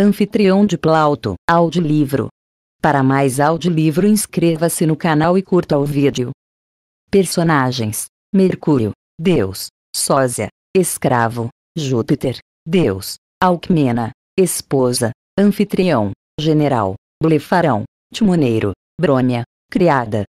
anfitrião de Plauto, audiolivro. Para mais audiolivro inscreva-se no canal e curta o vídeo. Personagens: Mercúrio, Deus, Sósia, Escravo, Júpiter, Deus, Alcmena, Esposa, Anfitrião, General, Blefarão, Timoneiro, Brônia, Criada.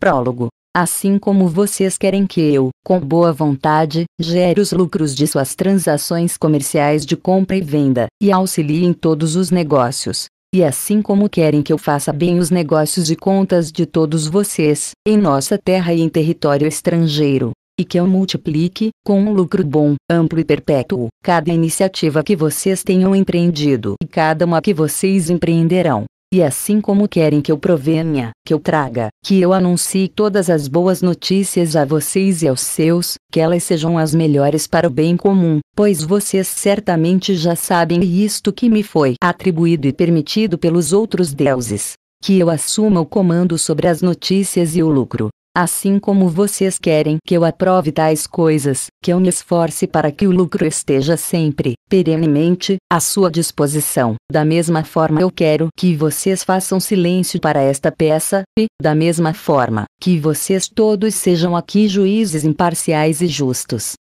Prólogo assim como vocês querem que eu, com boa vontade, gere os lucros de suas transações comerciais de compra e venda, e auxilie em todos os negócios. E assim como querem que eu faça bem os negócios e contas de todos vocês, em nossa terra e em território estrangeiro, e que eu multiplique, com um lucro bom, amplo e perpétuo, cada iniciativa que vocês tenham empreendido e cada uma que vocês empreenderão, e assim como querem que eu provenha, que eu traga, que eu anuncie todas as boas notícias a vocês e aos seus, que elas sejam as melhores para o bem comum, pois vocês certamente já sabem isto que me foi atribuído e permitido pelos outros deuses. Que eu assuma o comando sobre as notícias e o lucro, Assim como vocês querem que eu aprove tais coisas, que eu me esforce para que o lucro esteja sempre, perenemente, à sua disposição. Da mesma forma eu quero que vocês façam silêncio para esta peça, e, da mesma forma, que vocês todos sejam aqui juízes imparciais e justos.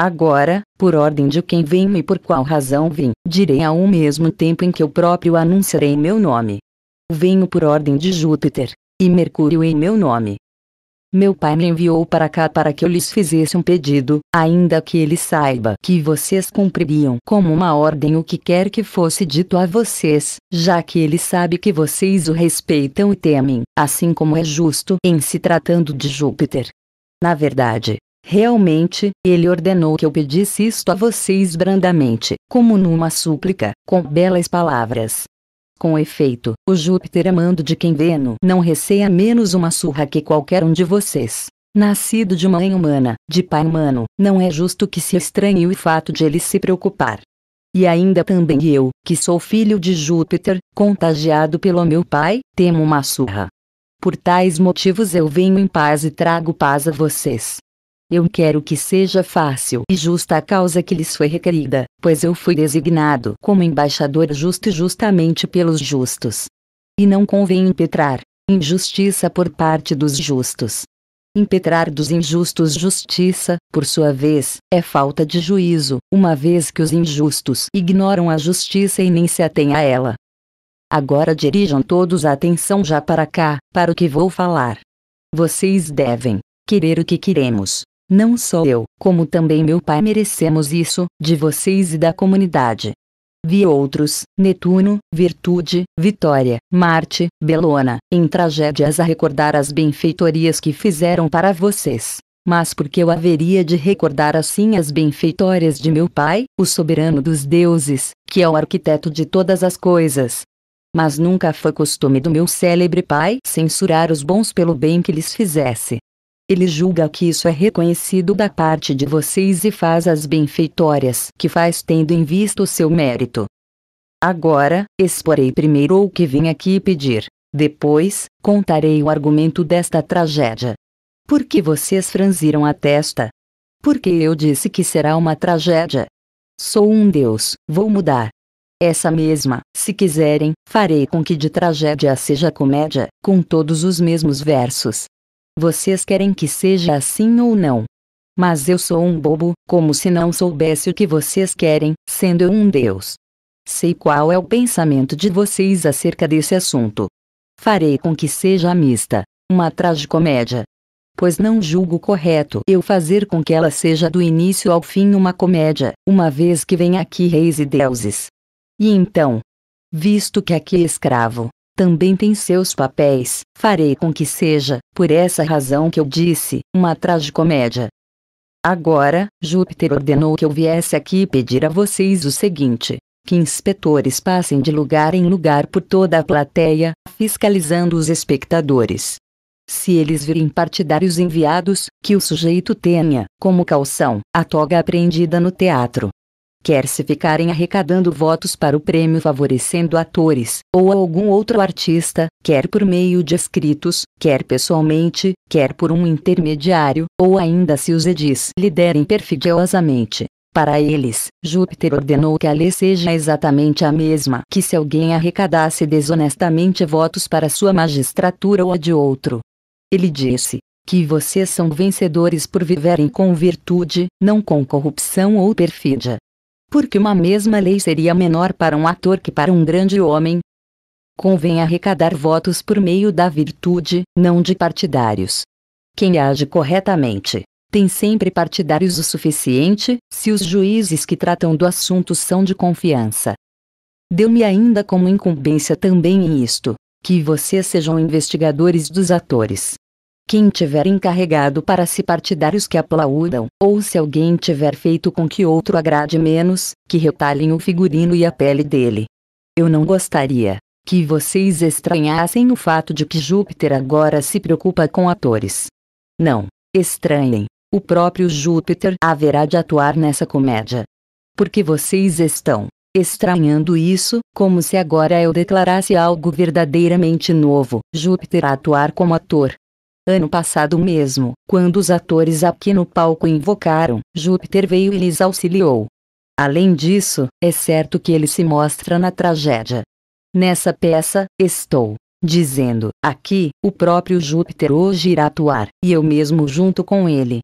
Agora, por ordem de quem vem e por qual razão vim, direi a um mesmo tempo em que eu próprio anunciarei meu nome. Venho por ordem de Júpiter e Mercúrio em meu nome. Meu pai me enviou para cá para que eu lhes fizesse um pedido, ainda que ele saiba que vocês cumpririam como uma ordem o que quer que fosse dito a vocês, já que ele sabe que vocês o respeitam e temem, assim como é justo em se tratando de Júpiter. Na verdade, Realmente, ele ordenou que eu pedisse isto a vocês brandamente, como numa súplica, com belas palavras, com efeito, o Júpiter amando de quem Vênus não receia menos uma surra que qualquer um de vocês. Nascido de mãe humana, de pai humano, não é justo que se estranhe o fato de ele se preocupar. E ainda também eu, que sou filho de Júpiter, contagiado pelo meu pai, temo uma surra. Por tais motivos eu venho em paz e trago paz a vocês. Eu quero que seja fácil e justa a causa que lhes foi requerida, pois eu fui designado como embaixador justo justamente pelos justos. E não convém impetrar injustiça por parte dos justos. Impetrar dos injustos justiça, por sua vez, é falta de juízo, uma vez que os injustos ignoram a justiça e nem se atêm a ela. Agora dirijam todos a atenção já para cá, para o que vou falar. Vocês devem querer o que queremos, não só eu, como também meu pai merecemos isso, de vocês e da comunidade. Vi outros, Netuno, Virtude, Vitória, Marte, Belona, em tragédias a recordar as benfeitorias que fizeram para vocês. Mas porque eu haveria de recordar assim as benfeitórias de meu pai, o soberano dos deuses, que é o arquiteto de todas as coisas, mas nunca foi costume do meu célebre pai censurar os bons pelo bem que lhes fizesse. Ele julga que isso é reconhecido da parte de vocês e faz as benfeitórias que faz tendo em vista o seu mérito. Agora, exporei primeiro o que vim aqui pedir. Depois, contarei o argumento desta tragédia. Por que vocês franziram a testa? Porque eu disse que será uma tragédia. Sou um deus, vou mudar. Essa mesma, se quiserem, farei com que de tragédia seja comédia, com todos os mesmos versos, vocês querem que seja assim ou não? Mas eu sou um bobo, como se não soubesse o que vocês querem, sendo eu um Deus. Sei qual é o pensamento de vocês acerca desse assunto. Farei com que seja mista, uma tragicomédia. Pois não julgo correto eu fazer com que ela seja do início ao fim uma comédia, uma vez que vem aqui reis e deuses. E então, visto que aqui é escravo, também tem seus papéis. Farei com que seja, por essa razão que eu disse, uma tragicomédia. Agora, Júpiter ordenou que eu viesse aqui pedir a vocês o seguinte: que inspetores passem de lugar em lugar por toda a plateia, fiscalizando os espectadores. Se eles virem partidários enviados, que o sujeito tenha, como calção, a toga apreendida no teatro quer-se ficarem arrecadando votos para o prêmio favorecendo atores, ou algum outro artista, quer por meio de escritos, quer pessoalmente, quer por um intermediário, ou ainda se os edis liderem perfidiosamente. Para eles, Júpiter ordenou que a lei seja exatamente a mesma que se alguém arrecadasse desonestamente votos para sua magistratura ou a de outro. Ele disse, que vocês são vencedores por viverem com virtude, não com corrupção ou perfídia porque uma mesma lei seria menor para um ator que para um grande homem. Convém arrecadar votos por meio da virtude, não de partidários. Quem age corretamente, tem sempre partidários o suficiente, se os juízes que tratam do assunto são de confiança. Deu-me ainda como incumbência também isto, que vocês sejam investigadores dos atores, quem tiver encarregado para se partidários que aplaudam, ou se alguém tiver feito com que outro agrade menos, que retalhem o figurino e a pele dele. Eu não gostaria que vocês estranhassem o fato de que Júpiter agora se preocupa com atores. Não, estranhem. O próprio Júpiter haverá de atuar nessa comédia. Porque vocês estão estranhando isso, como se agora eu declarasse algo verdadeiramente novo. Júpiter a atuar como ator, Ano passado mesmo, quando os atores aqui no palco invocaram, Júpiter veio e lhes auxiliou. Além disso, é certo que ele se mostra na tragédia. Nessa peça, estou dizendo, aqui, o próprio Júpiter hoje irá atuar, e eu mesmo junto com ele.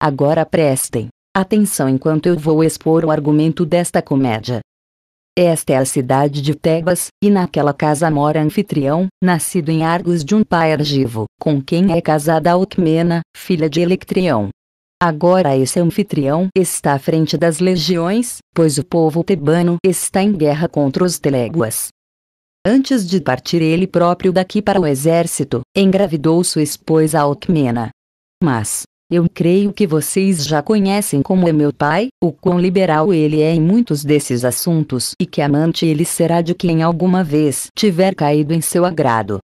Agora prestem atenção enquanto eu vou expor o argumento desta comédia. Esta é a cidade de Tebas, e naquela casa mora Anfitrião, nascido em Argos de um pai argivo, com quem é casada Alcmena, filha de Electrião. Agora esse anfitrião está à frente das legiões, pois o povo tebano está em guerra contra os teléguas. Antes de partir ele próprio daqui para o exército, engravidou sua esposa Alcmena. Mas, eu creio que vocês já conhecem como é meu pai, o quão liberal ele é em muitos desses assuntos e que amante ele será de quem alguma vez tiver caído em seu agrado.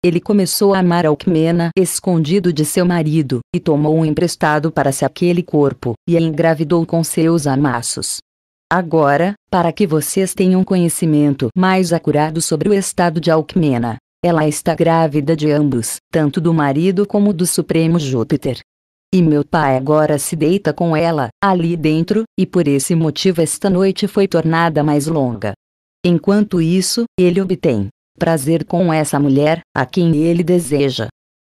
Ele começou a amar Alcmena escondido de seu marido, e tomou um emprestado para se aquele corpo, e a engravidou com seus amassos. Agora, para que vocês tenham conhecimento mais acurado sobre o estado de Alcmena, ela está grávida de ambos, tanto do marido como do Supremo Júpiter, e meu pai agora se deita com ela, ali dentro, e por esse motivo esta noite foi tornada mais longa. Enquanto isso, ele obtém prazer com essa mulher, a quem ele deseja.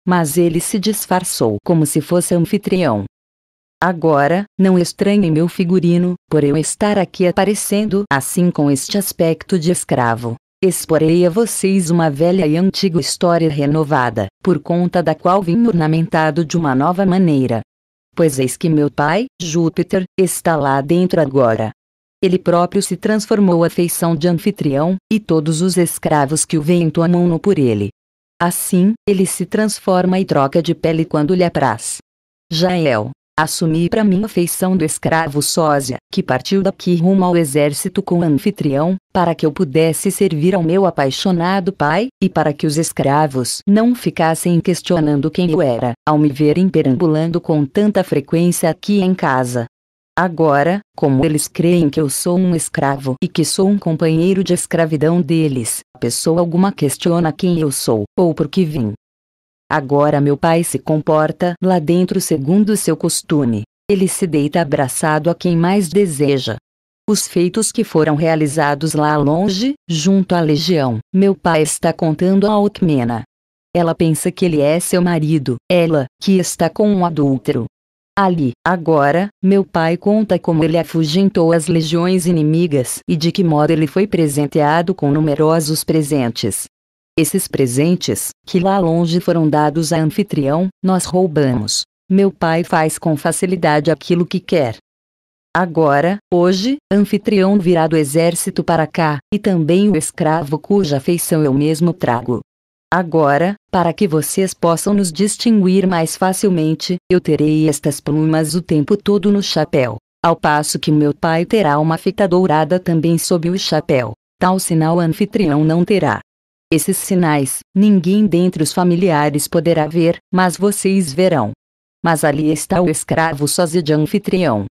Mas ele se disfarçou como se fosse anfitrião. Agora, não estranhe meu figurino, por eu estar aqui aparecendo assim com este aspecto de escravo. Exporei a vocês uma velha e antiga história renovada, por conta da qual vim ornamentado de uma nova maneira. Pois eis que meu pai, Júpiter, está lá dentro agora. Ele próprio se transformou a feição de anfitrião, e todos os escravos que o veem tomam-no por ele. Assim, ele se transforma e troca de pele quando lhe apraz. Jael, Assumi para mim a feição do escravo sósia, que partiu daqui rumo ao exército com o anfitrião, para que eu pudesse servir ao meu apaixonado pai, e para que os escravos não ficassem questionando quem eu era, ao me verem perambulando com tanta frequência aqui em casa. Agora, como eles creem que eu sou um escravo e que sou um companheiro de escravidão deles, pessoa alguma questiona quem eu sou, ou por que vim, Agora meu pai se comporta lá dentro segundo seu costume. Ele se deita abraçado a quem mais deseja. Os feitos que foram realizados lá longe, junto à legião, meu pai está contando a Alcmena. Ela pensa que ele é seu marido, ela, que está com um adúltero. Ali, agora, meu pai conta como ele afugentou as legiões inimigas e de que modo ele foi presenteado com numerosos presentes. Esses presentes, que lá longe foram dados a anfitrião, nós roubamos. Meu pai faz com facilidade aquilo que quer. Agora, hoje, anfitrião virá do exército para cá, e também o escravo cuja feição eu mesmo trago. Agora, para que vocês possam nos distinguir mais facilmente, eu terei estas plumas o tempo todo no chapéu, ao passo que meu pai terá uma fita dourada também sob o chapéu. Tal sinal anfitrião não terá. Esses sinais, ninguém dentre os familiares poderá ver, mas vocês verão. Mas ali está o escravo sósia de anfitrião.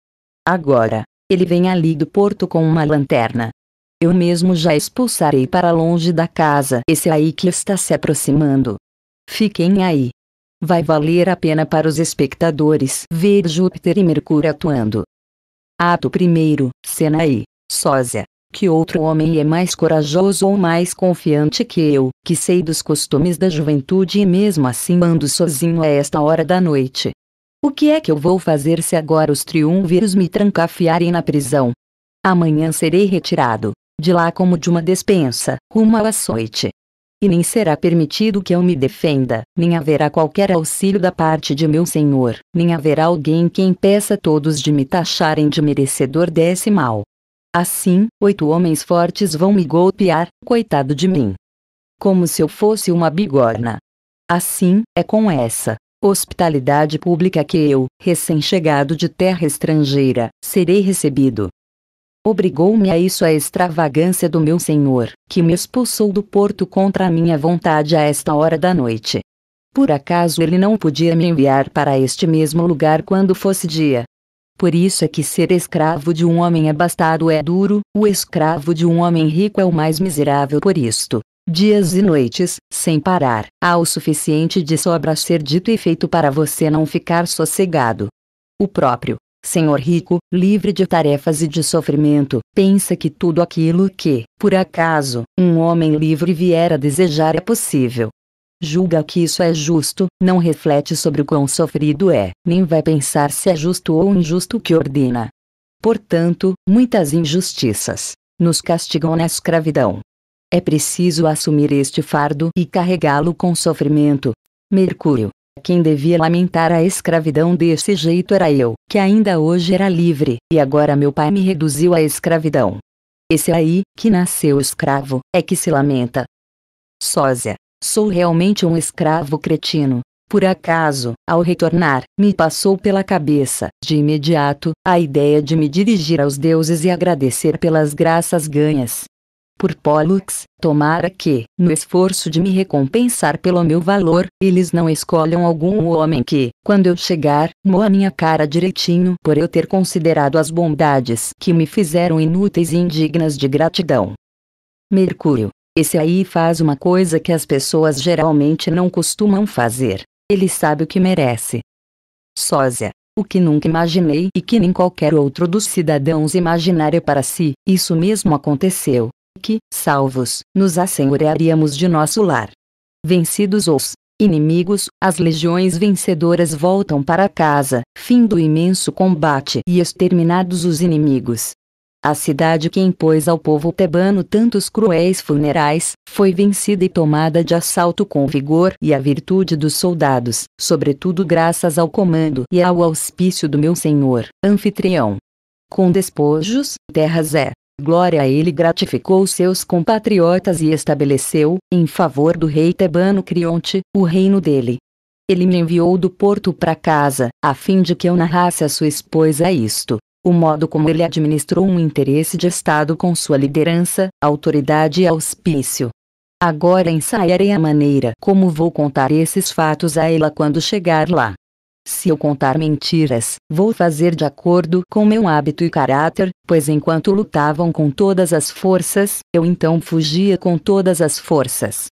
Agora, ele vem ali do porto com uma lanterna. Eu mesmo já expulsarei para longe da casa esse aí que está se aproximando. Fiquem aí. Vai valer a pena para os espectadores ver Júpiter e Mercúrio atuando. Ato 1 Cena aí, Sósia, que outro homem é mais corajoso ou mais confiante que eu, que sei dos costumes da juventude e mesmo assim ando sozinho a esta hora da noite? O que é que eu vou fazer se agora os triunviros me trancafiarem na prisão? Amanhã serei retirado, de lá como de uma despensa, rumo ao açoite. E nem será permitido que eu me defenda, nem haverá qualquer auxílio da parte de meu senhor, nem haverá alguém que impeça todos de me taxarem de merecedor desse mal. Assim, oito homens fortes vão me golpear, coitado de mim. Como se eu fosse uma bigorna. Assim, é com essa hospitalidade pública que eu, recém-chegado de terra estrangeira, serei recebido. Obrigou-me a isso a extravagância do meu senhor, que me expulsou do porto contra a minha vontade a esta hora da noite. Por acaso ele não podia me enviar para este mesmo lugar quando fosse dia, por isso é que ser escravo de um homem abastado é, é duro, o escravo de um homem rico é o mais miserável por isto. Dias e noites, sem parar, há o suficiente de sobra a ser dito e feito para você não ficar sossegado. O próprio senhor rico, livre de tarefas e de sofrimento, pensa que tudo aquilo que, por acaso, um homem livre vier a desejar é possível julga que isso é justo, não reflete sobre o quão sofrido é, nem vai pensar se é justo ou injusto o que ordena. Portanto, muitas injustiças nos castigam na escravidão. É preciso assumir este fardo e carregá-lo com sofrimento. Mercúrio. Quem devia lamentar a escravidão desse jeito era eu, que ainda hoje era livre, e agora meu pai me reduziu à escravidão. Esse aí, que nasceu escravo, é que se lamenta. Sósia. Sou realmente um escravo cretino. Por acaso, ao retornar, me passou pela cabeça, de imediato, a ideia de me dirigir aos deuses e agradecer pelas graças ganhas. Por Pollux, tomara que, no esforço de me recompensar pelo meu valor, eles não escolham algum homem que, quando eu chegar, moa minha cara direitinho por eu ter considerado as bondades que me fizeram inúteis e indignas de gratidão. Mercúrio, esse aí faz uma coisa que as pessoas geralmente não costumam fazer. Ele sabe o que merece. Sósia, o que nunca imaginei e que nem qualquer outro dos cidadãos imaginaria para si, isso mesmo aconteceu. Que, salvos, nos assenhorearíamos de nosso lar. Vencidos os inimigos, as legiões vencedoras voltam para casa, fim do imenso combate e exterminados os inimigos, a cidade que impôs ao povo tebano tantos cruéis funerais, foi vencida e tomada de assalto com vigor e a virtude dos soldados, sobretudo graças ao comando e ao auspício do meu senhor, anfitrião. Com despojos, terras é, Glória a ele gratificou seus compatriotas e estabeleceu, em favor do rei tebano Crionte, o reino dele. Ele me enviou do porto para casa, a fim de que eu narrasse a sua esposa isto, o modo como ele administrou um interesse de Estado com sua liderança, autoridade e auspício. Agora ensaiarei a maneira como vou contar esses fatos a ela quando chegar lá. Se eu contar mentiras, vou fazer de acordo com meu hábito e caráter, pois enquanto lutavam com todas as forças, eu então fugia com todas as forças.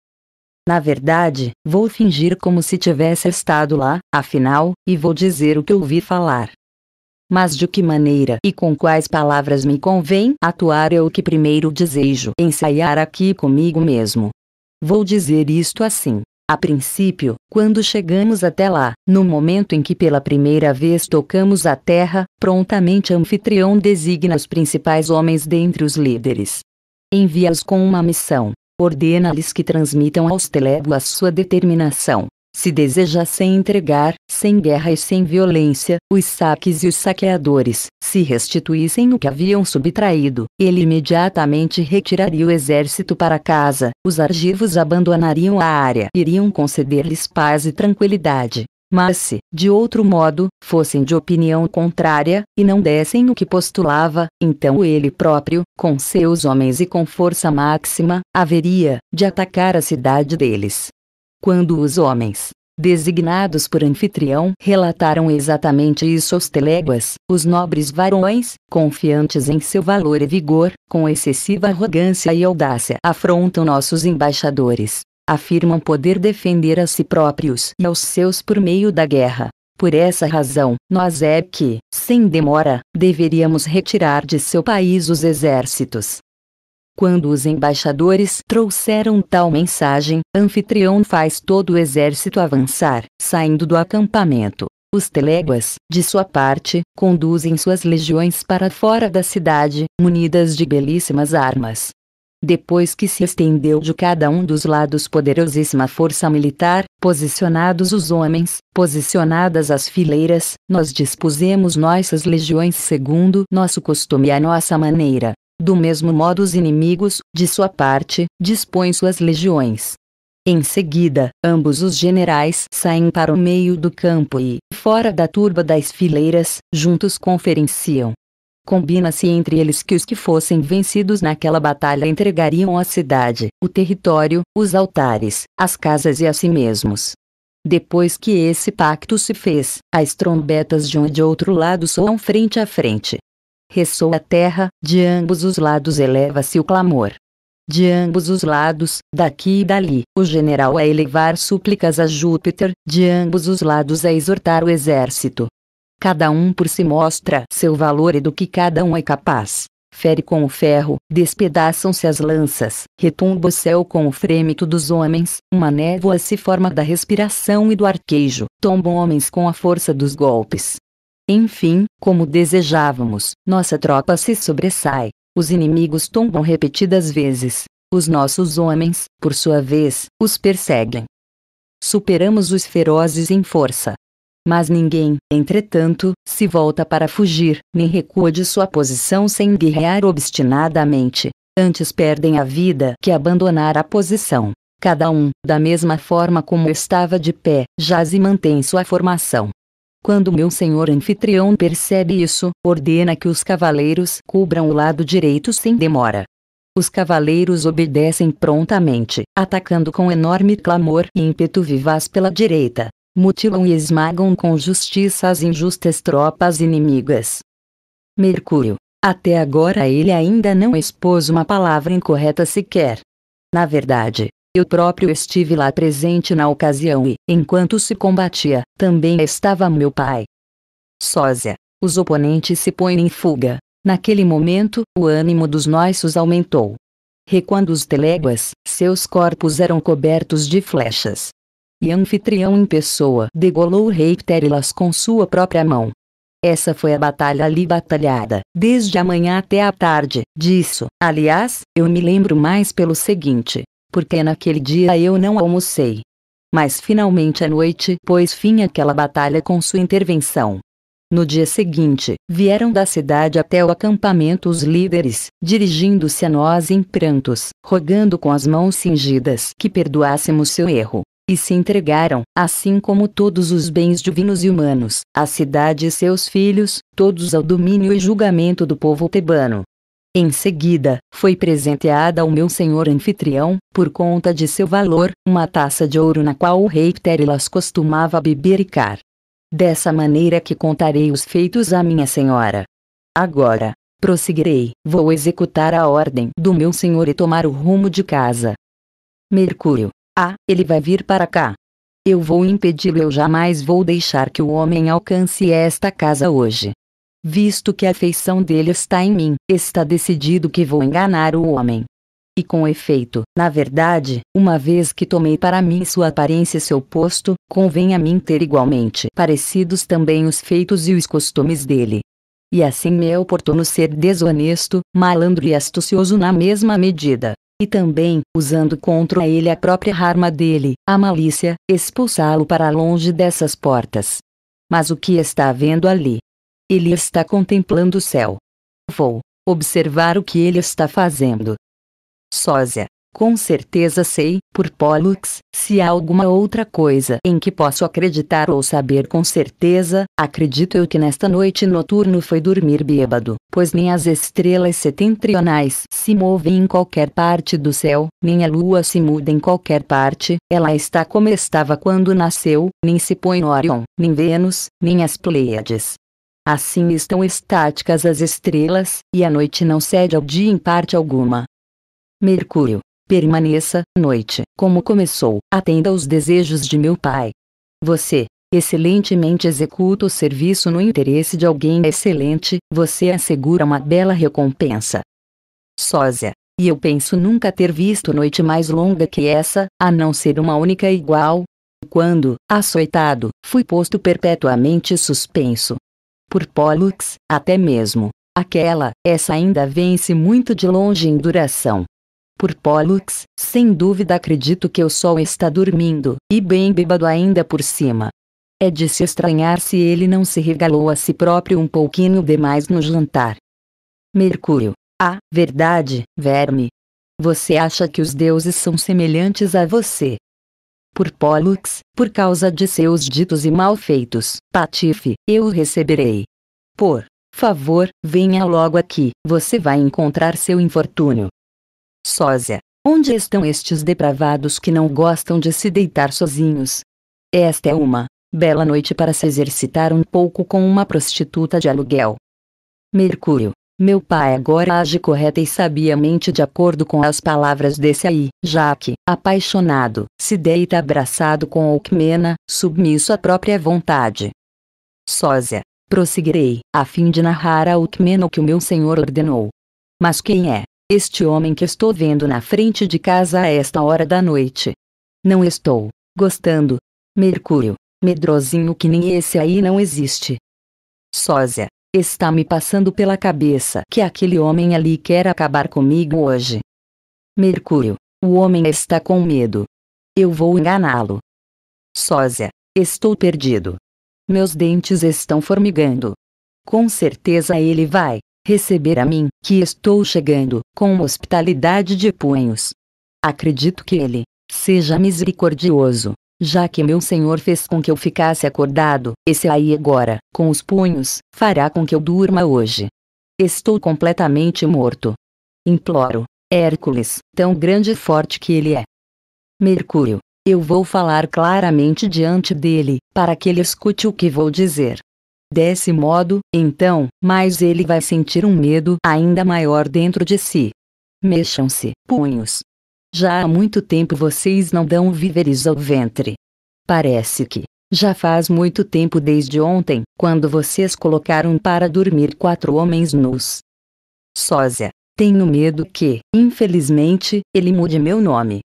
Na verdade, vou fingir como se tivesse estado lá, afinal, e vou dizer o que ouvi falar mas de que maneira e com quais palavras me convém atuar é o que primeiro desejo ensaiar aqui comigo mesmo. Vou dizer isto assim. A princípio, quando chegamos até lá, no momento em que pela primeira vez tocamos a terra, prontamente anfitrião designa os principais homens dentre os líderes. Envia-os com uma missão ordena-lhes que transmitam aos Telebo a sua determinação. Se deseja sem entregar, sem guerra e sem violência, os saques e os saqueadores, se restituíssem o que haviam subtraído, ele imediatamente retiraria o exército para casa, os argivos abandonariam a área, iriam conceder-lhes paz e tranquilidade. Mas se, de outro modo, fossem de opinião contrária, e não dessem o que postulava, então ele próprio, com seus homens e com força máxima, haveria de atacar a cidade deles, quando os homens, designados por anfitrião, relataram exatamente isso aos teléguas, os nobres varões, confiantes em seu valor e vigor, com excessiva arrogância e audácia afrontam nossos embaixadores. Afirmam poder defender a si próprios e aos seus por meio da guerra. Por essa razão, nós é que, sem demora, deveríamos retirar de seu país os exércitos, quando os embaixadores trouxeram tal mensagem, Anfitrião faz todo o exército avançar, saindo do acampamento. Os teléguas, de sua parte, conduzem suas legiões para fora da cidade, munidas de belíssimas armas. Depois que se estendeu de cada um dos lados poderosíssima força militar, posicionados os homens, posicionadas as fileiras, nós dispusemos nossas legiões segundo nosso costume e a nossa maneira. Do mesmo modo, os inimigos, de sua parte, dispõem suas legiões. Em seguida, ambos os generais saem para o meio do campo e, fora da turba das fileiras, juntos conferenciam. Combina-se entre eles que os que fossem vencidos naquela batalha entregariam a cidade, o território, os altares, as casas e a si mesmos. Depois que esse pacto se fez, as trombetas de um e de outro lado soam frente a frente, ressoa a terra, de ambos os lados eleva-se o clamor. De ambos os lados, daqui e dali, o general a elevar súplicas a Júpiter, de ambos os lados a exortar o exército. Cada um por si mostra seu valor e do que cada um é capaz. Fere com o ferro, despedaçam-se as lanças, retumba o céu com o frêmito dos homens, uma névoa se forma da respiração e do arquejo, tombam homens com a força dos golpes. Enfim, como desejávamos, nossa tropa se sobressai. Os inimigos tombam repetidas vezes. Os nossos homens, por sua vez, os perseguem. Superamos os ferozes em força. Mas ninguém, entretanto, se volta para fugir, nem recua de sua posição sem guerrear obstinadamente. Antes perdem a vida que abandonar a posição. Cada um, da mesma forma como estava de pé, jaz e mantém sua formação. Quando meu senhor anfitrião percebe isso, ordena que os cavaleiros cubram o lado direito sem demora. Os cavaleiros obedecem prontamente, atacando com enorme clamor e ímpeto vivaz pela direita. Mutilam e esmagam com justiça as injustas tropas inimigas. Mercúrio. Até agora ele ainda não expôs uma palavra incorreta sequer. Na verdade, eu próprio estive lá presente na ocasião e, enquanto se combatia, também estava meu pai. Sósia, os oponentes se põem em fuga. Naquele momento, o ânimo dos nossos aumentou. Requando os teléguas, seus corpos eram cobertos de flechas. E anfitrião em pessoa degolou o rei Pterilas com sua própria mão. Essa foi a batalha ali batalhada, desde a manhã até a tarde. Disso, aliás, eu me lembro mais pelo seguinte: porque naquele dia eu não almocei. Mas finalmente à noite pôs fim àquela batalha com sua intervenção. No dia seguinte, vieram da cidade até o acampamento os líderes, dirigindo-se a nós em prantos, rogando com as mãos cingidas que perdoássemos seu erro. E se entregaram, assim como todos os bens divinos e humanos, a cidade e seus filhos, todos ao domínio e julgamento do povo tebano. Em seguida, foi presenteada ao meu senhor anfitrião, por conta de seu valor, uma taça de ouro na qual o rei Pterilas costumava bebericar. Dessa maneira que contarei os feitos à minha senhora. Agora, prosseguirei, vou executar a ordem do meu senhor e tomar o rumo de casa. Mercúrio. Ah, ele vai vir para cá. Eu vou impedi-lo, eu jamais vou deixar que o homem alcance esta casa hoje visto que a afeição dele está em mim, está decidido que vou enganar o homem. E com efeito, na verdade, uma vez que tomei para mim sua aparência e seu posto, convém a mim ter igualmente parecidos também os feitos e os costumes dele. E assim me é oportuno ser desonesto, malandro e astucioso na mesma medida. E também, usando contra ele a própria arma dele, a malícia, expulsá-lo para longe dessas portas. Mas o que está havendo ali? Ele está contemplando o céu. Vou observar o que ele está fazendo. Sósia, com certeza sei, por Pollux, se há alguma outra coisa em que posso acreditar ou saber com certeza, acredito eu que nesta noite noturno foi dormir bêbado, pois nem as estrelas setentrionais se movem em qualquer parte do céu, nem a lua se muda em qualquer parte, ela está como estava quando nasceu, nem se põe Orion, nem Vênus, nem as Pleiades, Assim estão estáticas as estrelas, e a noite não cede ao dia em parte alguma. Mercúrio, permaneça, noite, como começou, atenda aos desejos de meu pai. Você, excelentemente executa o serviço no interesse de alguém excelente, você assegura uma bela recompensa. Sósia, e eu penso nunca ter visto noite mais longa que essa, a não ser uma única igual. Quando, açoitado, fui posto perpetuamente suspenso, por Pollux, até mesmo aquela, essa ainda vence muito de longe em duração. Por Pollux, sem dúvida acredito que o sol está dormindo, e bem bêbado ainda por cima. É de se estranhar se ele não se regalou a si próprio um pouquinho demais no jantar. Mercúrio. Ah, verdade, verme. Você acha que os deuses são semelhantes a você, por Pólux, por causa de seus ditos e malfeitos. Patife, eu o receberei. Por favor, venha logo aqui, você vai encontrar seu infortúnio. Sósia, onde estão estes depravados que não gostam de se deitar sozinhos? Esta é uma bela noite para se exercitar um pouco com uma prostituta de aluguel. Mercúrio, meu pai agora age correta e sabiamente de acordo com as palavras desse aí. já que, apaixonado, se deita abraçado com Alcmena, submisso à própria vontade. Sósia, prosseguirei, a fim de narrar a Alcmena o que o meu senhor ordenou. Mas quem é, este homem que estou vendo na frente de casa a esta hora da noite? Não estou, gostando. Mercúrio, medrosinho que nem esse aí não existe. Sósia, Está me passando pela cabeça que aquele homem ali quer acabar comigo hoje. Mercúrio, o homem está com medo. Eu vou enganá-lo. Sósia, estou perdido. Meus dentes estão formigando. Com certeza ele vai receber a mim, que estou chegando, com hospitalidade de punhos. Acredito que ele seja misericordioso já que meu senhor fez com que eu ficasse acordado, esse aí agora, com os punhos, fará com que eu durma hoje. Estou completamente morto. Imploro, Hércules, tão grande e forte que ele é. Mercúrio, eu vou falar claramente diante dele, para que ele escute o que vou dizer. Desse modo, então, mais ele vai sentir um medo ainda maior dentro de si. Mexam-se, punhos, já há muito tempo vocês não dão víveres ao ventre. Parece que, já faz muito tempo desde ontem, quando vocês colocaram para dormir quatro homens nus. Sósia, tenho medo que, infelizmente, ele mude meu nome.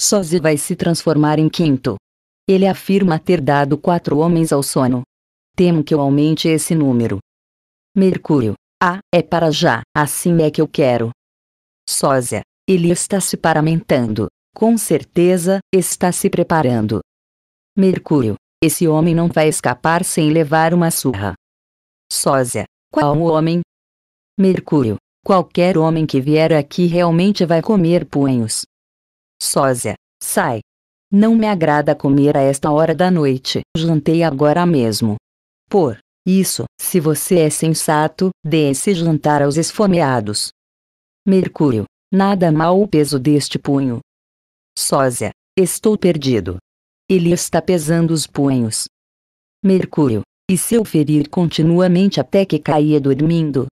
Sósia vai se transformar em quinto. Ele afirma ter dado quatro homens ao sono. Temo que eu aumente esse número. Mercúrio. Ah, é para já, assim é que eu quero. Sósia, ele está se paramentando. Com certeza, está se preparando. Mercúrio, esse homem não vai escapar sem levar uma surra. Sósia, qual homem? Mercúrio, qualquer homem que vier aqui realmente vai comer punhos. Sósia, sai. Não me agrada comer a esta hora da noite, jantei agora mesmo. Por isso, se você é sensato, dê esse jantar aos esfomeados. Mercúrio, Nada mal o peso deste punho. Sósia, estou perdido. Ele está pesando os punhos. Mercúrio, e se eu ferir continuamente até que caia dormindo?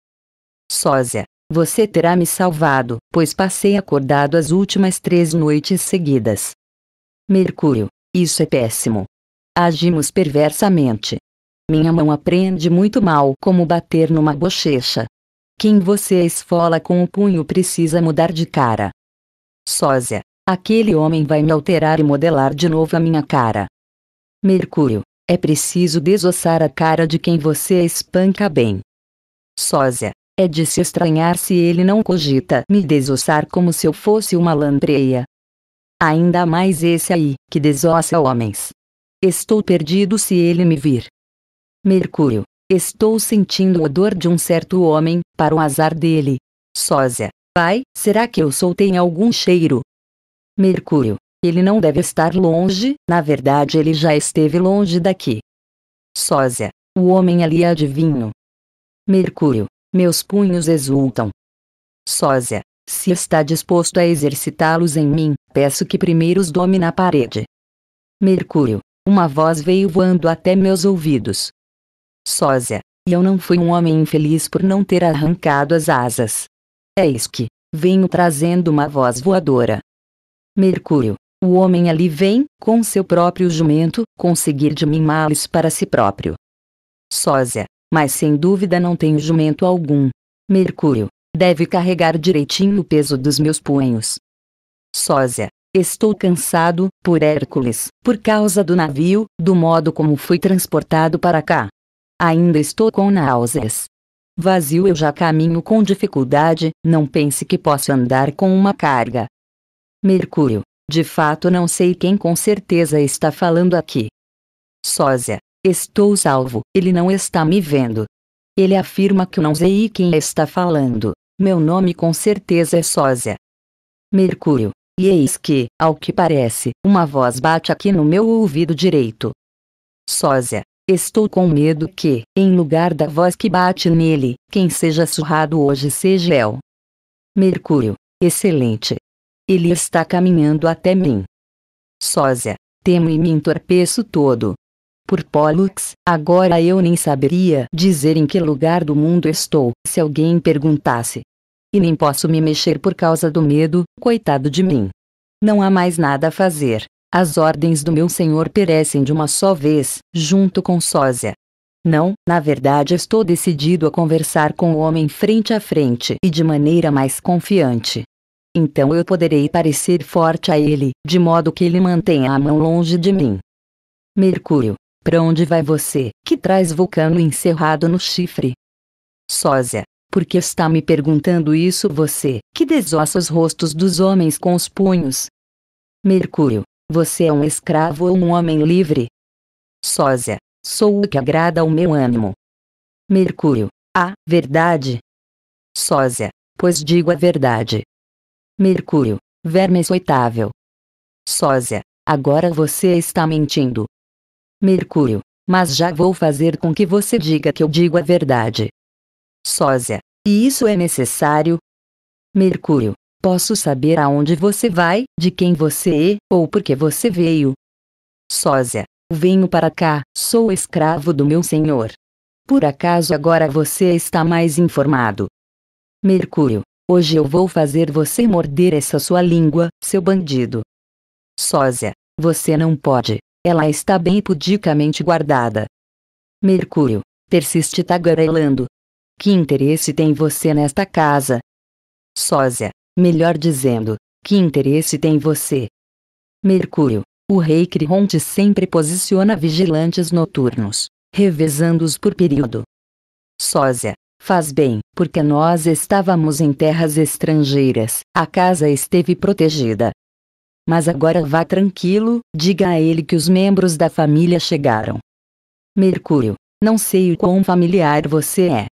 Sósia, você terá me salvado, pois passei acordado as últimas três noites seguidas. Mercúrio, isso é péssimo. Agimos perversamente. Minha mão aprende muito mal como bater numa bochecha. Quem você esfola com o punho precisa mudar de cara. Sósia, aquele homem vai me alterar e modelar de novo a minha cara. Mercúrio, é preciso desossar a cara de quem você espanca bem. Sósia, é de se estranhar se ele não cogita me desossar como se eu fosse uma lampreia. Ainda mais esse aí, que desossa homens. Estou perdido se ele me vir. Mercúrio, Estou sentindo o odor de um certo homem, para o azar dele. Sósia. Pai, será que eu soltei algum cheiro? Mercúrio. Ele não deve estar longe, na verdade ele já esteve longe daqui. Sósia. O homem ali é adivinho. Mercúrio. Meus punhos exultam. Sósia. Se está disposto a exercitá-los em mim, peço que primeiro os dome na parede. Mercúrio. Uma voz veio voando até meus ouvidos sósia, e eu não fui um homem infeliz por não ter arrancado as asas. Eis é que, venho trazendo uma voz voadora. Mercúrio, o homem ali vem, com seu próprio jumento, conseguir de mim males para si próprio. Sósia, mas sem dúvida não tenho jumento algum. Mercúrio, deve carregar direitinho o peso dos meus punhos. Sósia, estou cansado, por Hércules, por causa do navio, do modo como fui transportado para cá. Ainda estou com náuseas. Vazio eu já caminho com dificuldade, não pense que posso andar com uma carga. Mercúrio, de fato não sei quem com certeza está falando aqui. Sósia, estou salvo, ele não está me vendo. Ele afirma que não sei quem está falando, meu nome com certeza é Sósia. Mercúrio, e eis que, ao que parece, uma voz bate aqui no meu ouvido direito. Sósia, Estou com medo que, em lugar da voz que bate nele, quem seja surrado hoje seja eu. Mercúrio. Excelente. Ele está caminhando até mim. Sósia. Temo e me entorpeço todo. Por Pollux, agora eu nem saberia dizer em que lugar do mundo estou, se alguém perguntasse. E nem posso me mexer por causa do medo, coitado de mim. Não há mais nada a fazer. As ordens do meu senhor perecem de uma só vez, junto com Sósia. Não, na verdade estou decidido a conversar com o homem frente a frente e de maneira mais confiante. Então eu poderei parecer forte a ele, de modo que ele mantenha a mão longe de mim. Mercúrio, para onde vai você, que traz Vulcano encerrado no chifre? Sósia, por que está me perguntando isso você, que desossa os rostos dos homens com os punhos? Mercúrio, você é um escravo ou um homem livre? Sósia, sou o que agrada ao meu ânimo. Mercúrio, a verdade. Sósia, pois digo a verdade. Mercúrio, verme exoitável. Sósia, agora você está mentindo. Mercúrio, mas já vou fazer com que você diga que eu digo a verdade. Sósia, e isso é necessário? Mercúrio, Posso saber aonde você vai, de quem você é, ou por que você veio. Sósia, venho para cá, sou escravo do meu senhor. Por acaso agora você está mais informado? Mercúrio, hoje eu vou fazer você morder essa sua língua, seu bandido. Sósia, você não pode, ela está bem pudicamente guardada. Mercúrio, persiste tagarelando. Que interesse tem você nesta casa? Sósia, melhor dizendo, que interesse tem você? Mercúrio, o rei Cronte sempre posiciona vigilantes noturnos, revezando-os por período. Sósia, faz bem, porque nós estávamos em terras estrangeiras, a casa esteve protegida. Mas agora vá tranquilo, diga a ele que os membros da família chegaram. Mercúrio, não sei o quão familiar você é,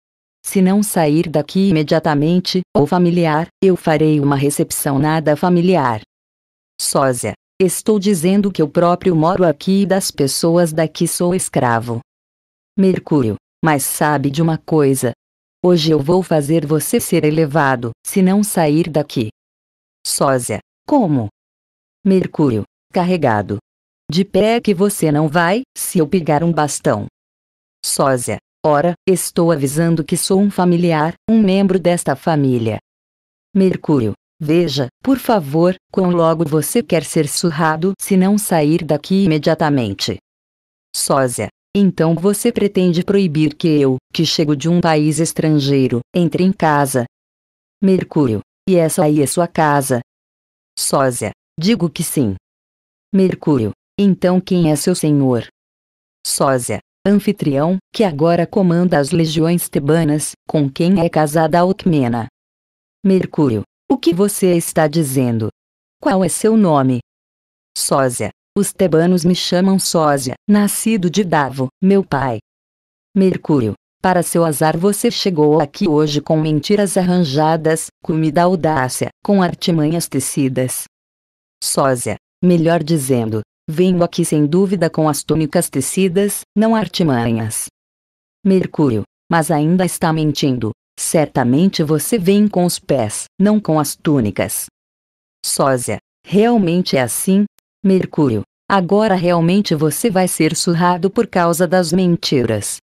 se não sair daqui imediatamente, ou familiar, eu farei uma recepção nada familiar. Sósia, estou dizendo que eu próprio moro aqui e das pessoas daqui sou escravo. Mercúrio, mas sabe de uma coisa? Hoje eu vou fazer você ser elevado, se não sair daqui. Sósia, como? Mercúrio, carregado. De pé que você não vai, se eu pegar um bastão. Sósia, Ora, estou avisando que sou um familiar, um membro desta família. Mercúrio. Veja, por favor, quão logo você quer ser surrado se não sair daqui imediatamente. Sósia. Então você pretende proibir que eu, que chego de um país estrangeiro, entre em casa. Mercúrio. E essa aí é sua casa? Sósia. Digo que sim. Mercúrio. Então quem é seu senhor? Sósia anfitrião, que agora comanda as legiões tebanas, com quem é casada Alcmena. Mercúrio, o que você está dizendo? Qual é seu nome? Sósia, os tebanos me chamam Sósia, nascido de Davo, meu pai. Mercúrio, para seu azar você chegou aqui hoje com mentiras arranjadas, comida audácia, com artimanhas tecidas. Sósia, melhor dizendo, Venho aqui sem dúvida com as túnicas tecidas, não artimanhas. Mercúrio, mas ainda está mentindo. Certamente você vem com os pés, não com as túnicas. Sósia, realmente é assim? Mercúrio, agora realmente você vai ser surrado por causa das mentiras.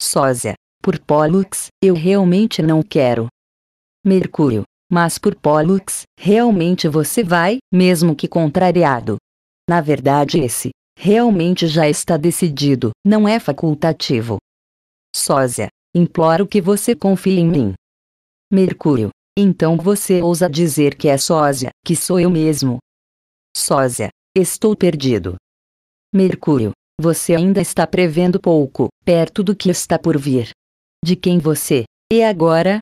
Sósia, por Pólux, eu realmente não quero. Mercúrio, mas por Pólux, realmente você vai, mesmo que contrariado. Na verdade, esse realmente já está decidido, não é facultativo. Sósia, imploro que você confie em mim. Mercúrio, então você ousa dizer que é sósia, que sou eu mesmo. Sósia, estou perdido. Mercúrio, você ainda está prevendo pouco, perto do que está por vir. De quem você, e é agora?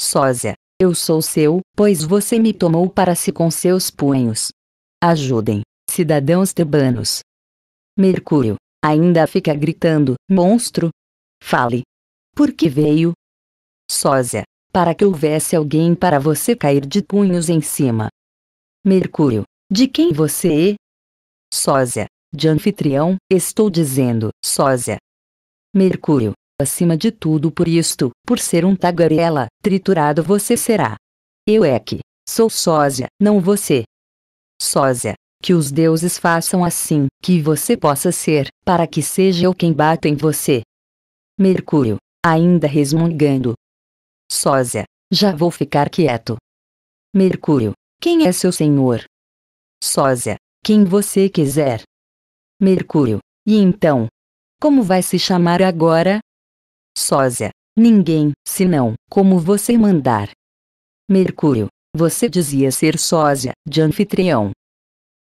Sósia, eu sou seu, pois você me tomou para si com seus punhos. Ajudem, cidadãos tebanos. Mercúrio, ainda fica gritando, monstro! Fale! Por que veio? Sósia, para que houvesse alguém para você cair de punhos em cima. Mercúrio, de quem você é? Sósia, de anfitrião, estou dizendo, sósia. Mercúrio, acima de tudo por isto, por ser um tagarela, triturado você será. Eu é que, sou sósia, não você. Sósia, que os deuses façam assim, que você possa ser, para que seja eu quem bata em você. Mercúrio, ainda resmungando. Sósia, já vou ficar quieto. Mercúrio, quem é seu senhor? Sósia, quem você quiser. Mercúrio, e então? Como vai se chamar agora? Sósia, ninguém, senão, como você mandar. Mercúrio, você dizia ser sósia de anfitrião,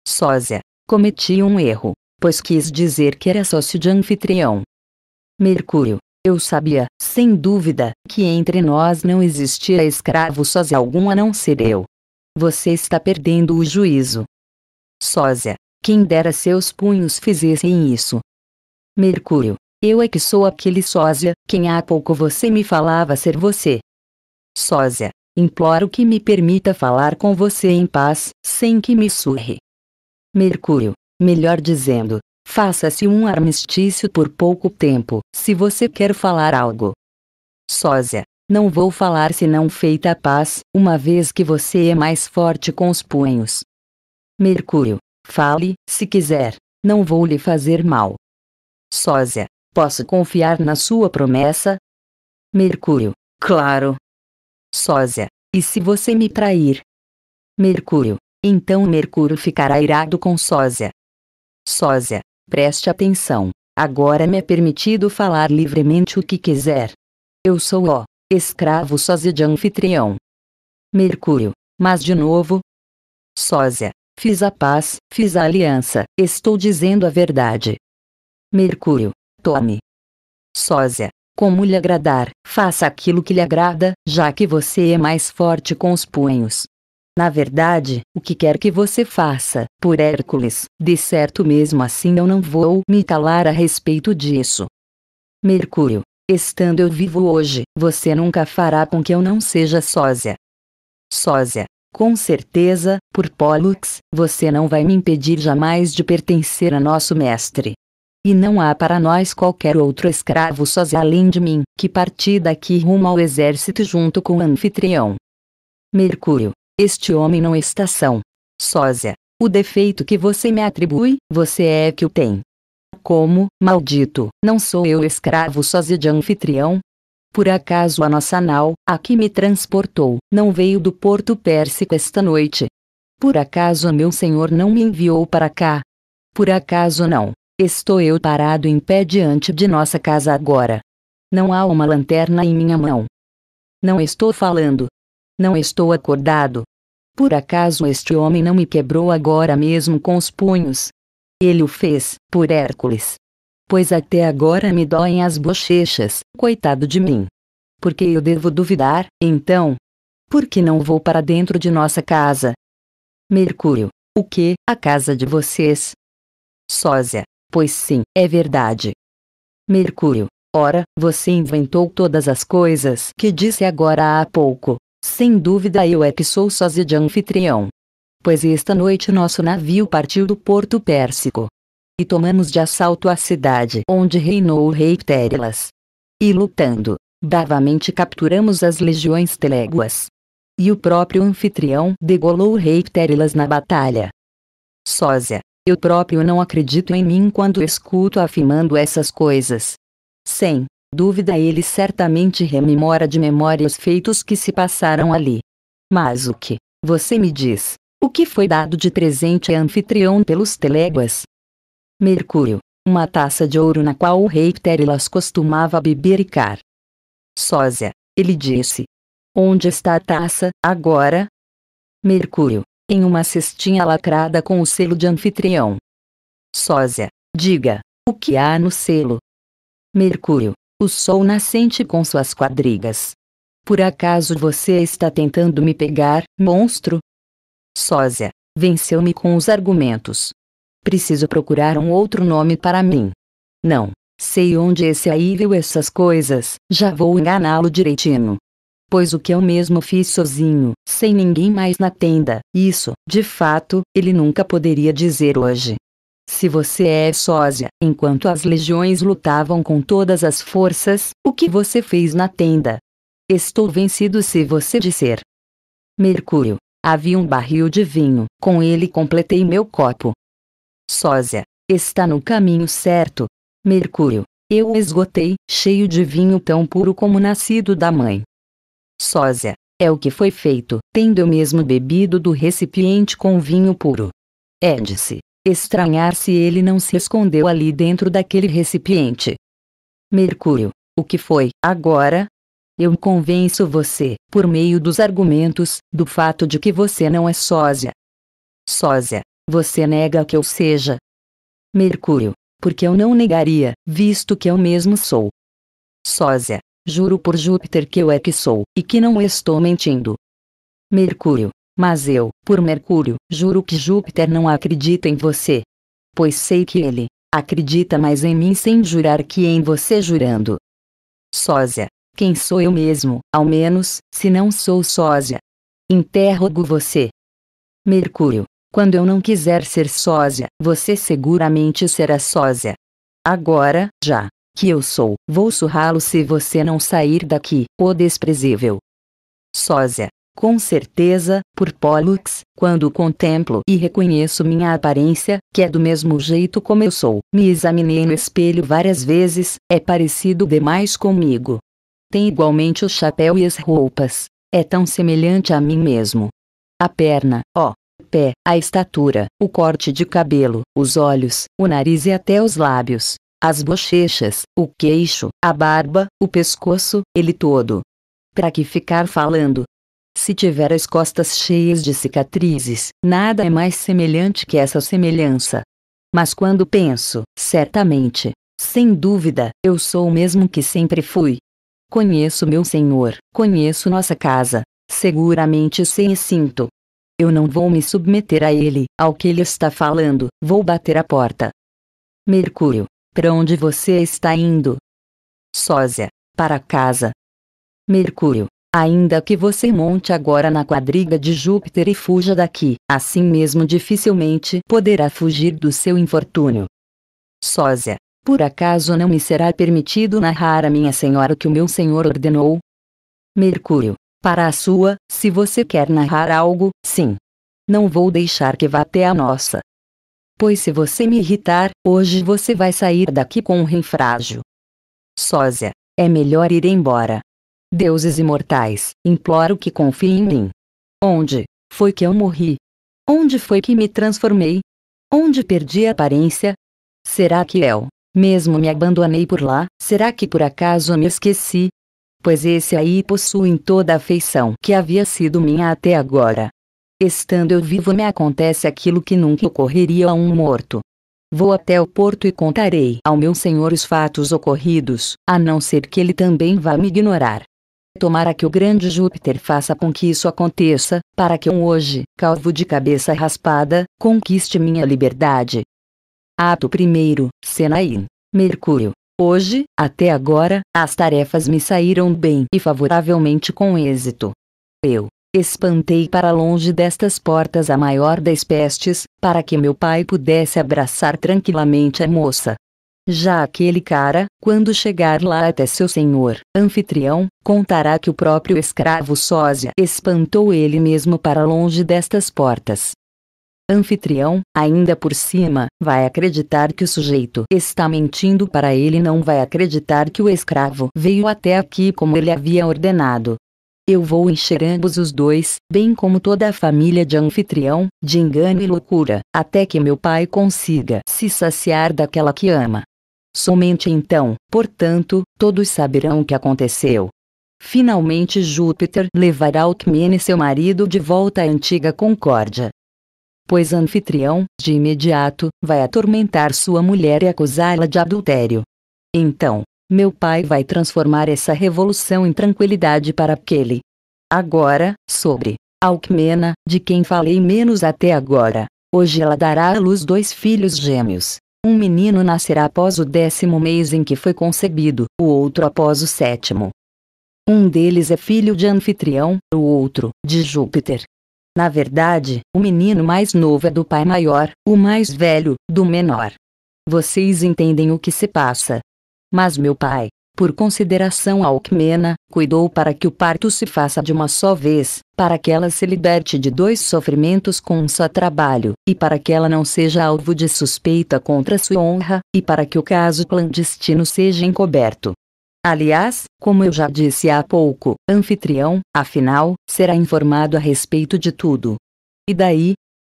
Sósia, cometi um erro, pois quis dizer que era sócio de anfitrião. Mercúrio, eu sabia, sem dúvida, que entre nós não existia escravo sósia algum a não ser eu. Você está perdendo o juízo. Sósia, quem dera seus punhos fizessem isso. Mercúrio, eu é que sou aquele sósia, quem há pouco você me falava ser você. Sósia, imploro que me permita falar com você em paz, sem que me surre. Mercúrio, melhor dizendo, faça-se um armistício por pouco tempo, se você quer falar algo. Sósia, não vou falar se não feita a paz, uma vez que você é mais forte com os punhos. Mercúrio, fale, se quiser, não vou lhe fazer mal. Sósia, posso confiar na sua promessa? Mercúrio, claro. Sósia, e se você me trair? Mercúrio, então Mercúrio ficará irado com Sósia. Sósia, preste atenção. Agora me é permitido falar livremente o que quiser. Eu sou o escravo sósia de anfitrião. Mercúrio, mas de novo? Sósia, fiz a paz, fiz a aliança, estou dizendo a verdade. Mercúrio, tome. Sósia, como lhe agradar, faça aquilo que lhe agrada, já que você é mais forte com os punhos, na verdade, o que quer que você faça, por Hércules, de certo mesmo assim eu não vou me calar a respeito disso. Mercúrio, estando eu vivo hoje, você nunca fará com que eu não seja sósia. Sósia, com certeza, por Pollux, você não vai me impedir jamais de pertencer a nosso mestre. E não há para nós qualquer outro escravo sósia além de mim, que parti daqui rumo ao exército junto com o anfitrião. Mercúrio, este homem não está são. Sósia, o defeito que você me atribui, você é que o tem. Como, maldito, não sou eu escravo sósia de anfitrião? Por acaso a nossa nau, a que me transportou, não veio do porto Pérsico esta noite? Por acaso meu senhor não me enviou para cá? Por acaso não? Estou eu parado em pé diante de nossa casa agora. Não há uma lanterna em minha mão. Não estou falando, não estou acordado. Por acaso este homem não me quebrou agora mesmo com os punhos? Ele o fez, por Hércules. Pois até agora me doem as bochechas, coitado de mim. Porque eu devo duvidar, então? Por que não vou para dentro de nossa casa? Mercúrio, o que, a casa de vocês? Sósia, pois sim, é verdade. Mercúrio, ora, você inventou todas as coisas que disse agora há pouco, sem dúvida eu é que sou sósia de anfitrião. Pois esta noite nosso navio partiu do porto Pérsico. E tomamos de assalto a cidade onde reinou o rei Pterilas. E lutando, bravamente capturamos as legiões teléguas. E o próprio anfitrião degolou o rei Pterilas na batalha. Sósia, eu próprio não acredito em mim quando escuto afirmando essas coisas. Sem, dúvida ele certamente rememora de memória os feitos que se passaram ali. Mas o que, você me diz, o que foi dado de presente a anfitrião pelos teléguas? Mercúrio, uma taça de ouro na qual o rei Pterilas costumava bibericar. Sósia, ele disse. Onde está a taça, agora? Mercúrio, em uma cestinha lacrada com o selo de anfitrião. Sósia, diga, o que há no selo? Mercúrio, o sol nascente com suas quadrigas. Por acaso você está tentando me pegar, monstro? Sósia, venceu-me com os argumentos. Preciso procurar um outro nome para mim. Não, sei onde esse aí é viu essas coisas, já vou enganá-lo direitinho. Pois o que eu mesmo fiz sozinho, sem ninguém mais na tenda, isso, de fato, ele nunca poderia dizer hoje. Se você é sósia, enquanto as legiões lutavam com todas as forças, o que você fez na tenda? Estou vencido se você disser. Mercúrio. Havia um barril de vinho, com ele completei meu copo. Sósia. Está no caminho certo. Mercúrio. Eu o esgotei, cheio de vinho tão puro como nascido da mãe. Sósia. É o que foi feito, tendo eu mesmo bebido do recipiente com vinho puro. Édice estranhar se ele não se escondeu ali dentro daquele recipiente. Mercúrio, o que foi, agora? Eu convenço você, por meio dos argumentos, do fato de que você não é sósia. Sósia, você nega que eu seja. Mercúrio, porque eu não negaria, visto que eu mesmo sou. Sósia, juro por Júpiter que eu é que sou, e que não estou mentindo. Mercúrio, mas eu, por Mercúrio, juro que Júpiter não acredita em você. Pois sei que ele acredita mais em mim sem jurar que em você jurando. Sósia, quem sou eu mesmo, ao menos, se não sou sósia? Interrogo você. Mercúrio, quando eu não quiser ser sósia, você seguramente será sósia. Agora, já, que eu sou, vou surrá-lo se você não sair daqui, o desprezível. Sósia, com certeza, por Pollux, quando contemplo e reconheço minha aparência, que é do mesmo jeito como eu sou. Me examinei no espelho várias vezes, é parecido demais comigo. Tem igualmente o chapéu e as roupas. É tão semelhante a mim mesmo. A perna, ó, pé, a estatura, o corte de cabelo, os olhos, o nariz e até os lábios, as bochechas, o queixo, a barba, o pescoço, ele todo. Para que ficar falando, se tiver as costas cheias de cicatrizes, nada é mais semelhante que essa semelhança. Mas quando penso, certamente, sem dúvida, eu sou o mesmo que sempre fui. Conheço meu Senhor, conheço nossa casa, seguramente sei e sinto. Eu não vou me submeter a ele, ao que ele está falando, vou bater a porta. Mercúrio, para onde você está indo? Sósia, para casa. Mercúrio, Ainda que você monte agora na quadriga de Júpiter e fuja daqui, assim mesmo dificilmente poderá fugir do seu infortúnio. Sósia, por acaso não me será permitido narrar a minha senhora o que o meu senhor ordenou? Mercúrio, para a sua, se você quer narrar algo, sim. Não vou deixar que vá até a nossa. Pois se você me irritar, hoje você vai sair daqui com um rim Sósia, é melhor ir embora deuses imortais, imploro que confiem em mim. Onde foi que eu morri? Onde foi que me transformei? Onde perdi a aparência? Será que eu mesmo me abandonei por lá? Será que por acaso me esqueci? Pois esse aí possui toda a afeição que havia sido minha até agora. Estando eu vivo me acontece aquilo que nunca ocorreria a um morto. Vou até o porto e contarei ao meu senhor os fatos ocorridos, a não ser que ele também vá me ignorar. Tomara que o grande Júpiter faça com que isso aconteça, para que um hoje, calvo de cabeça raspada, conquiste minha liberdade. Ato 1, Senaim. Mercúrio. Hoje, até agora, as tarefas me saíram bem e favoravelmente com êxito. Eu espantei para longe destas portas a maior das pestes, para que meu pai pudesse abraçar tranquilamente a moça, já aquele cara, quando chegar lá até seu senhor, anfitrião, contará que o próprio escravo sósia espantou ele mesmo para longe destas portas. Anfitrião, ainda por cima, vai acreditar que o sujeito está mentindo para ele não vai acreditar que o escravo veio até aqui como ele havia ordenado. Eu vou encher ambos os dois, bem como toda a família de anfitrião, de engano e loucura, até que meu pai consiga se saciar daquela que ama. Somente então, portanto, todos saberão o que aconteceu. Finalmente Júpiter levará Alcmene seu marido de volta à antiga concórdia. Pois Anfitrião, de imediato, vai atormentar sua mulher e acusá-la de adultério. Então, meu pai vai transformar essa revolução em tranquilidade para aquele. Agora, sobre Alcmena, de quem falei menos até agora, hoje ela dará à luz dois filhos gêmeos. Um menino nascerá após o décimo mês em que foi concebido, o outro após o sétimo. Um deles é filho de Anfitrião, o outro, de Júpiter. Na verdade, o menino mais novo é do pai maior, o mais velho, do menor. Vocês entendem o que se passa. Mas meu pai, por consideração ao Kmena, cuidou para que o parto se faça de uma só vez, para que ela se liberte de dois sofrimentos com um só trabalho, e para que ela não seja alvo de suspeita contra sua honra, e para que o caso clandestino seja encoberto. Aliás, como eu já disse há pouco, anfitrião, afinal, será informado a respeito de tudo. E daí?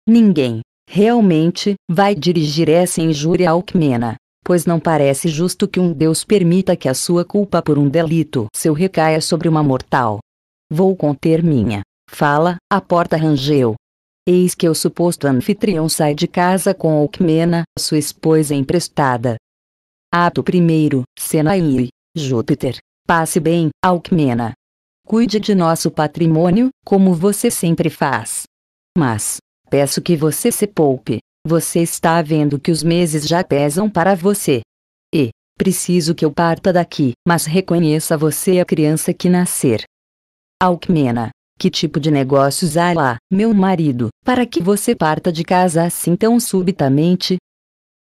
Ninguém, realmente, vai dirigir essa injúria ao Kmena pois não parece justo que um Deus permita que a sua culpa por um delito seu recaia sobre uma mortal. Vou conter minha fala, a porta rangeu. Eis que o suposto anfitrião sai de casa com Alcmena, sua esposa emprestada. Ato 1, Senai, Júpiter. Passe bem, Alcmena. Cuide de nosso patrimônio, como você sempre faz. Mas, peço que você se poupe, você está vendo que os meses já pesam para você. E, preciso que eu parta daqui, mas reconheça você é a criança que nascer. Alcmena, que tipo de negócios há lá, meu marido, para que você parta de casa assim tão subitamente?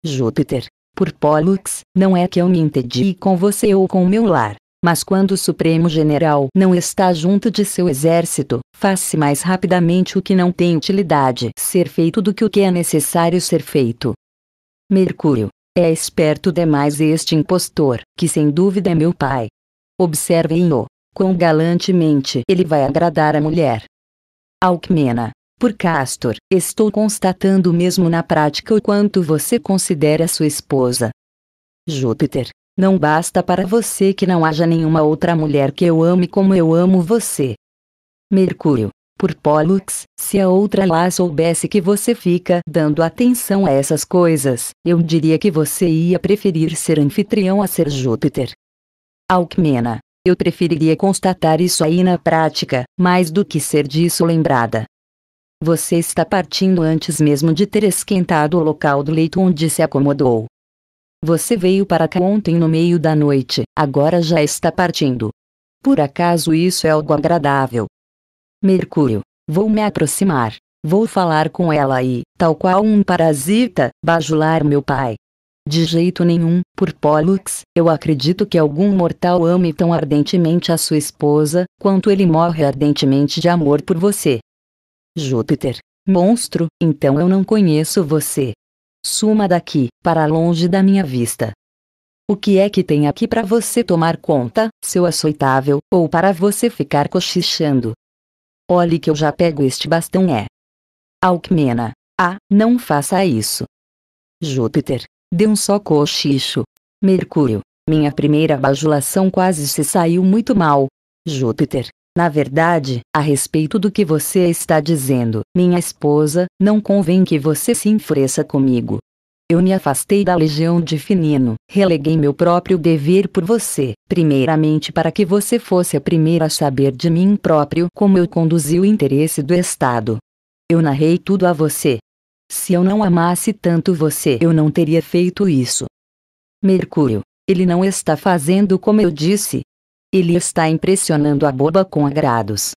Júpiter, por Pólux, não é que eu me entendi com você ou com meu lar. Mas quando o Supremo General não está junto de seu exército, faz-se mais rapidamente o que não tem utilidade ser feito do que o que é necessário ser feito. Mercúrio. É esperto demais este impostor, que sem dúvida é meu pai. Observem-o. Quão galantemente ele vai agradar a mulher. Alcmena. Por Castor, estou constatando mesmo na prática o quanto você considera sua esposa. Júpiter. Não basta para você que não haja nenhuma outra mulher que eu ame como eu amo você. Mercúrio, por Pólux, se a outra lá soubesse que você fica dando atenção a essas coisas, eu diria que você ia preferir ser anfitrião a ser Júpiter. Alcmena, eu preferiria constatar isso aí na prática, mais do que ser disso lembrada. Você está partindo antes mesmo de ter esquentado o local do leito onde se acomodou. Você veio para cá ontem no meio da noite, agora já está partindo. Por acaso isso é algo agradável? Mercúrio, vou me aproximar. Vou falar com ela e, tal qual um parasita, bajular meu pai. De jeito nenhum, por Pollux, eu acredito que algum mortal ame tão ardentemente a sua esposa, quanto ele morre ardentemente de amor por você. Júpiter, monstro, então eu não conheço você. Suma daqui, para longe da minha vista. O que é que tem aqui para você tomar conta, seu açoitável, ou para você ficar cochichando? Olhe que eu já pego este bastão é. Alcmena. Ah, não faça isso. Júpiter. Dê um só cochicho. Mercúrio. Minha primeira bajulação quase se saiu muito mal. Júpiter. Na verdade, a respeito do que você está dizendo, minha esposa, não convém que você se enfureça comigo. Eu me afastei da legião de Finino, releguei meu próprio dever por você, primeiramente para que você fosse a primeira a saber de mim próprio como eu conduzi o interesse do Estado. Eu narrei tudo a você. Se eu não amasse tanto você, eu não teria feito isso. Mercúrio, ele não está fazendo como eu disse, ele está impressionando a boba com agrados.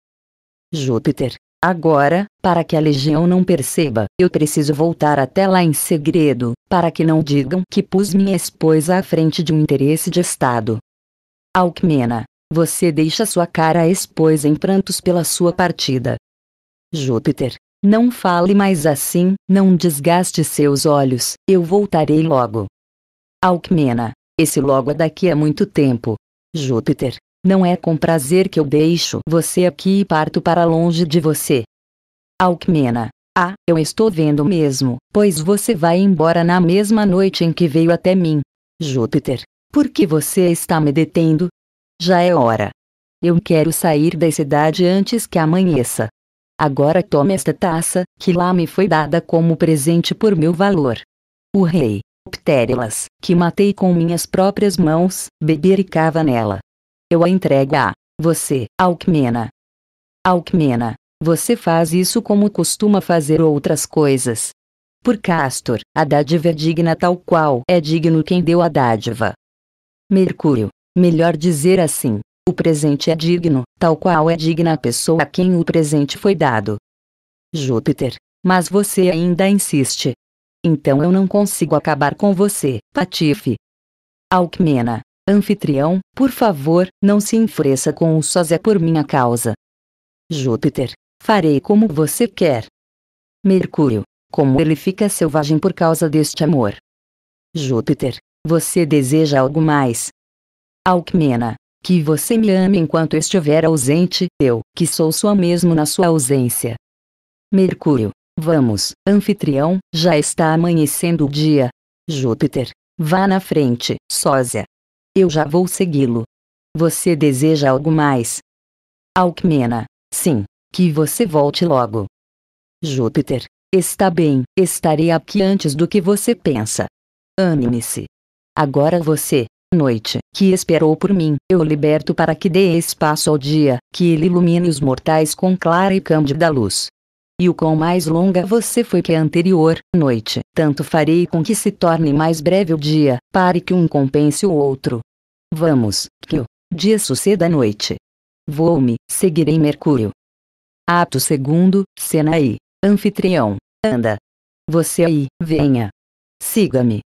Júpiter, agora, para que a legião não perceba, eu preciso voltar até lá em segredo, para que não digam que pus minha esposa à frente de um interesse de Estado. Alcmena, você deixa sua cara à esposa em prantos pela sua partida. Júpiter, não fale mais assim, não desgaste seus olhos, eu voltarei logo. Alcmena, esse logo é daqui a muito tempo. Júpiter, não é com prazer que eu deixo você aqui e parto para longe de você. Alcmena. Ah, eu estou vendo mesmo, pois você vai embora na mesma noite em que veio até mim. Júpiter. Por que você está me detendo? Já é hora. Eu quero sair da cidade antes que amanheça. Agora tome esta taça, que lá me foi dada como presente por meu valor. O rei, Ptérilas, que matei com minhas próprias mãos, bebericava nela. Eu a entrego a você, Alcmena. Alcmena, você faz isso como costuma fazer outras coisas. Por Castor, a dádiva é digna tal qual é digno quem deu a dádiva. Mercúrio, melhor dizer assim, o presente é digno, tal qual é digna a pessoa a quem o presente foi dado. Júpiter, mas você ainda insiste. Então eu não consigo acabar com você, Patife. Alcmena, Anfitrião, por favor, não se enfureça com o sósia por minha causa. Júpiter, farei como você quer. Mercúrio, como ele fica selvagem por causa deste amor. Júpiter, você deseja algo mais? Alcmena, que você me ame enquanto estiver ausente, eu, que sou sua mesmo na sua ausência. Mercúrio, vamos, anfitrião, já está amanhecendo o dia. Júpiter, vá na frente, sósia. Eu já vou segui-lo. Você deseja algo mais? Alcmena. Sim, que você volte logo. Júpiter. Está bem, estarei aqui antes do que você pensa. Anime-se. Agora você, noite, que esperou por mim, eu liberto para que dê espaço ao dia, que ele ilumine os mortais com clara e cândida luz. E o quão mais longa você foi que a anterior noite, tanto farei com que se torne mais breve o dia, pare que um compense o outro. Vamos, que o dia suceda à noite. Vou-me, seguirei Mercúrio. Ato segundo, cena aí. anfitrião, anda. Você aí, venha. Siga-me.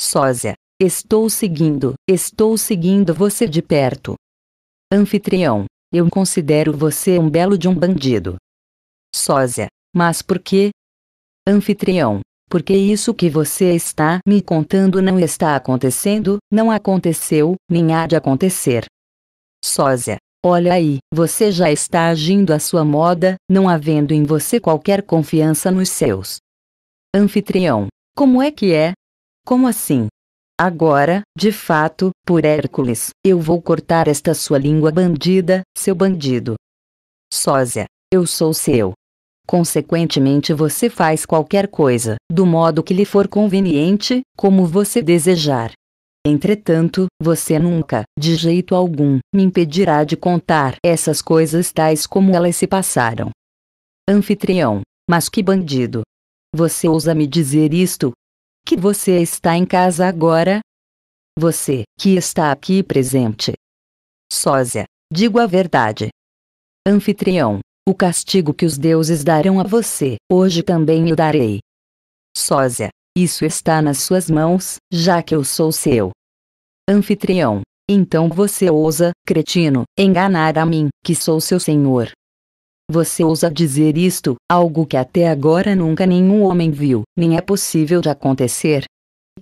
Sósia, estou seguindo, estou seguindo você de perto. Anfitrião, eu considero você um belo de um bandido sósia, mas por quê? Anfitrião, porque isso que você está me contando não está acontecendo, não aconteceu, nem há de acontecer. Sósia, olha aí, você já está agindo à sua moda, não havendo em você qualquer confiança nos seus. Anfitrião, como é que é? Como assim? Agora, de fato, por Hércules, eu vou cortar esta sua língua bandida, seu bandido. Sósia, eu sou seu. Consequentemente, você faz qualquer coisa, do modo que lhe for conveniente, como você desejar. Entretanto, você nunca, de jeito algum, me impedirá de contar essas coisas tais como elas se passaram. Anfitrião, mas que bandido! Você ousa me dizer isto? Que você está em casa agora? Você, que está aqui presente. Sósia, digo a verdade. Anfitrião, o castigo que os deuses darão a você, hoje também eu darei. Sósia, isso está nas suas mãos, já que eu sou seu. Anfitrião, então você ousa, cretino, enganar a mim, que sou seu senhor. Você ousa dizer isto, algo que até agora nunca nenhum homem viu, nem é possível de acontecer,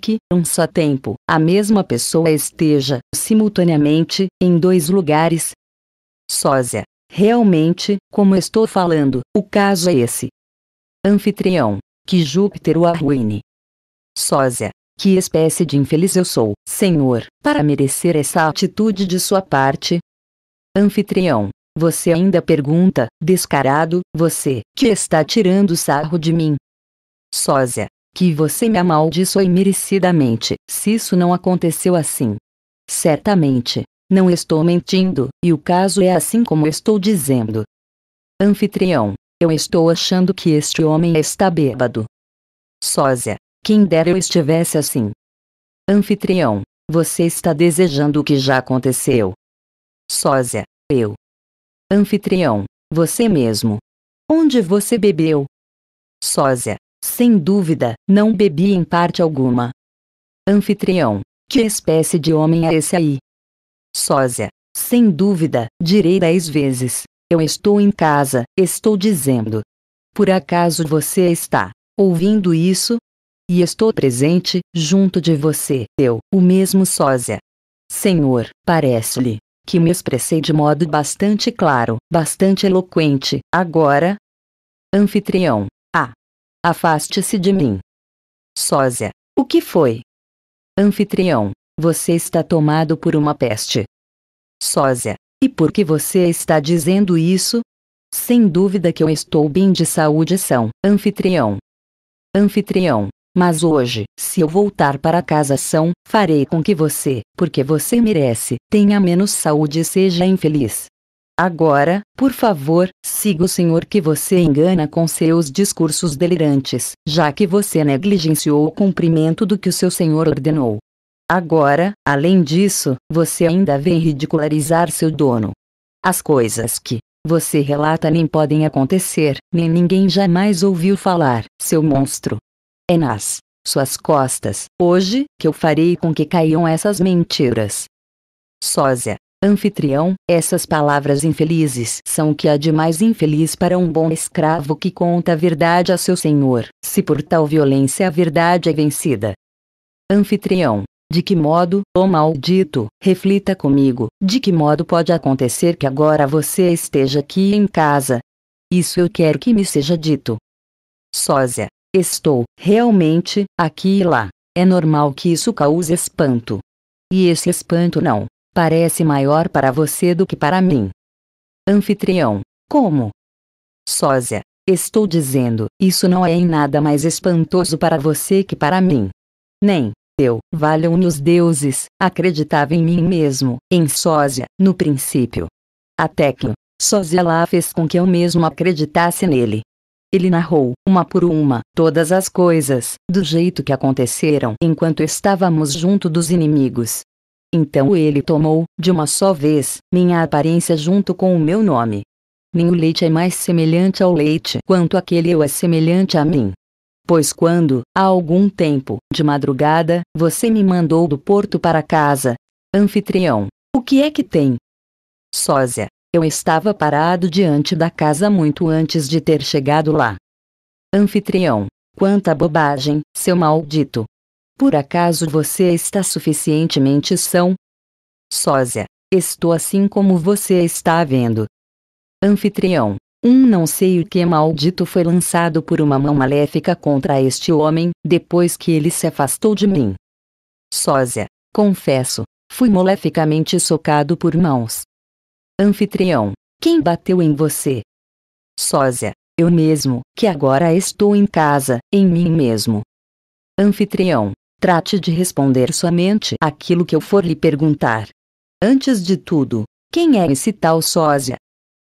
que, num só tempo, a mesma pessoa esteja, simultaneamente, em dois lugares. Sósia, Realmente, como estou falando, o caso é esse. Anfitrião, que Júpiter o arruine. Sósia, que espécie de infeliz eu sou, senhor, para merecer essa atitude de sua parte? Anfitrião, você ainda pergunta, descarado, você, que está tirando sarro de mim? Sósia, que você me amaldiçoe merecidamente, se isso não aconteceu assim. Certamente, não estou mentindo, e o caso é assim como estou dizendo. Anfitrião, eu estou achando que este homem está bêbado. Sósia, quem dera eu estivesse assim. Anfitrião, você está desejando o que já aconteceu. Sósia, eu. Anfitrião, você mesmo. Onde você bebeu? Sósia, sem dúvida, não bebi em parte alguma. Anfitrião, que espécie de homem é esse aí? Sósia, sem dúvida, direi dez vezes. Eu estou em casa, estou dizendo. Por acaso você está ouvindo isso? E estou presente, junto de você, eu, o mesmo sósia. Senhor, parece-lhe que me expressei de modo bastante claro, bastante eloquente, agora? Anfitrião, ah! Afaste-se de mim. Sósia, o que foi? Anfitrião, você está tomado por uma peste. Sósia, e por que você está dizendo isso? Sem dúvida que eu estou bem de saúde, são anfitrião. Anfitrião, mas hoje, se eu voltar para casa, são, farei com que você, porque você merece, tenha menos saúde e seja infeliz. Agora, por favor, siga o senhor que você engana com seus discursos delirantes, já que você negligenciou o cumprimento do que o seu senhor ordenou. Agora, além disso, você ainda vem ridicularizar seu dono. As coisas que você relata nem podem acontecer, nem ninguém jamais ouviu falar, seu monstro. É nas suas costas, hoje, que eu farei com que caiam essas mentiras. Sósia, anfitrião, essas palavras infelizes são o que há de mais infeliz para um bom escravo que conta a verdade a seu senhor, se por tal violência a verdade é vencida. Anfitrião, de que modo, ó oh maldito, reflita comigo, de que modo pode acontecer que agora você esteja aqui em casa? Isso eu quero que me seja dito. Sósia, estou, realmente, aqui e lá. É normal que isso cause espanto. E esse espanto não parece maior para você do que para mim. Anfitrião, como? Sósia, estou dizendo, isso não é em nada mais espantoso para você que para mim. Nem, eu, Valham-me os deuses, acreditava em mim mesmo, em sósia, no princípio. Até que, sósia lá fez com que eu mesmo acreditasse nele. Ele narrou, uma por uma, todas as coisas, do jeito que aconteceram enquanto estávamos junto dos inimigos. Então ele tomou, de uma só vez, minha aparência junto com o meu nome. Nem o leite é mais semelhante ao leite quanto aquele eu é semelhante a mim. Pois quando, há algum tempo, de madrugada, você me mandou do porto para casa. Anfitrião, o que é que tem? Sósia, eu estava parado diante da casa muito antes de ter chegado lá. Anfitrião, quanta bobagem, seu maldito. Por acaso você está suficientemente são? Sósia, estou assim como você está vendo. Anfitrião, um não sei o que maldito foi lançado por uma mão maléfica contra este homem, depois que ele se afastou de mim. Sósia, confesso, fui moleficamente socado por mãos. Anfitrião, quem bateu em você? Sósia, eu mesmo, que agora estou em casa, em mim mesmo. Anfitrião, trate de responder somente aquilo que eu for lhe perguntar. Antes de tudo, quem é esse tal sósia?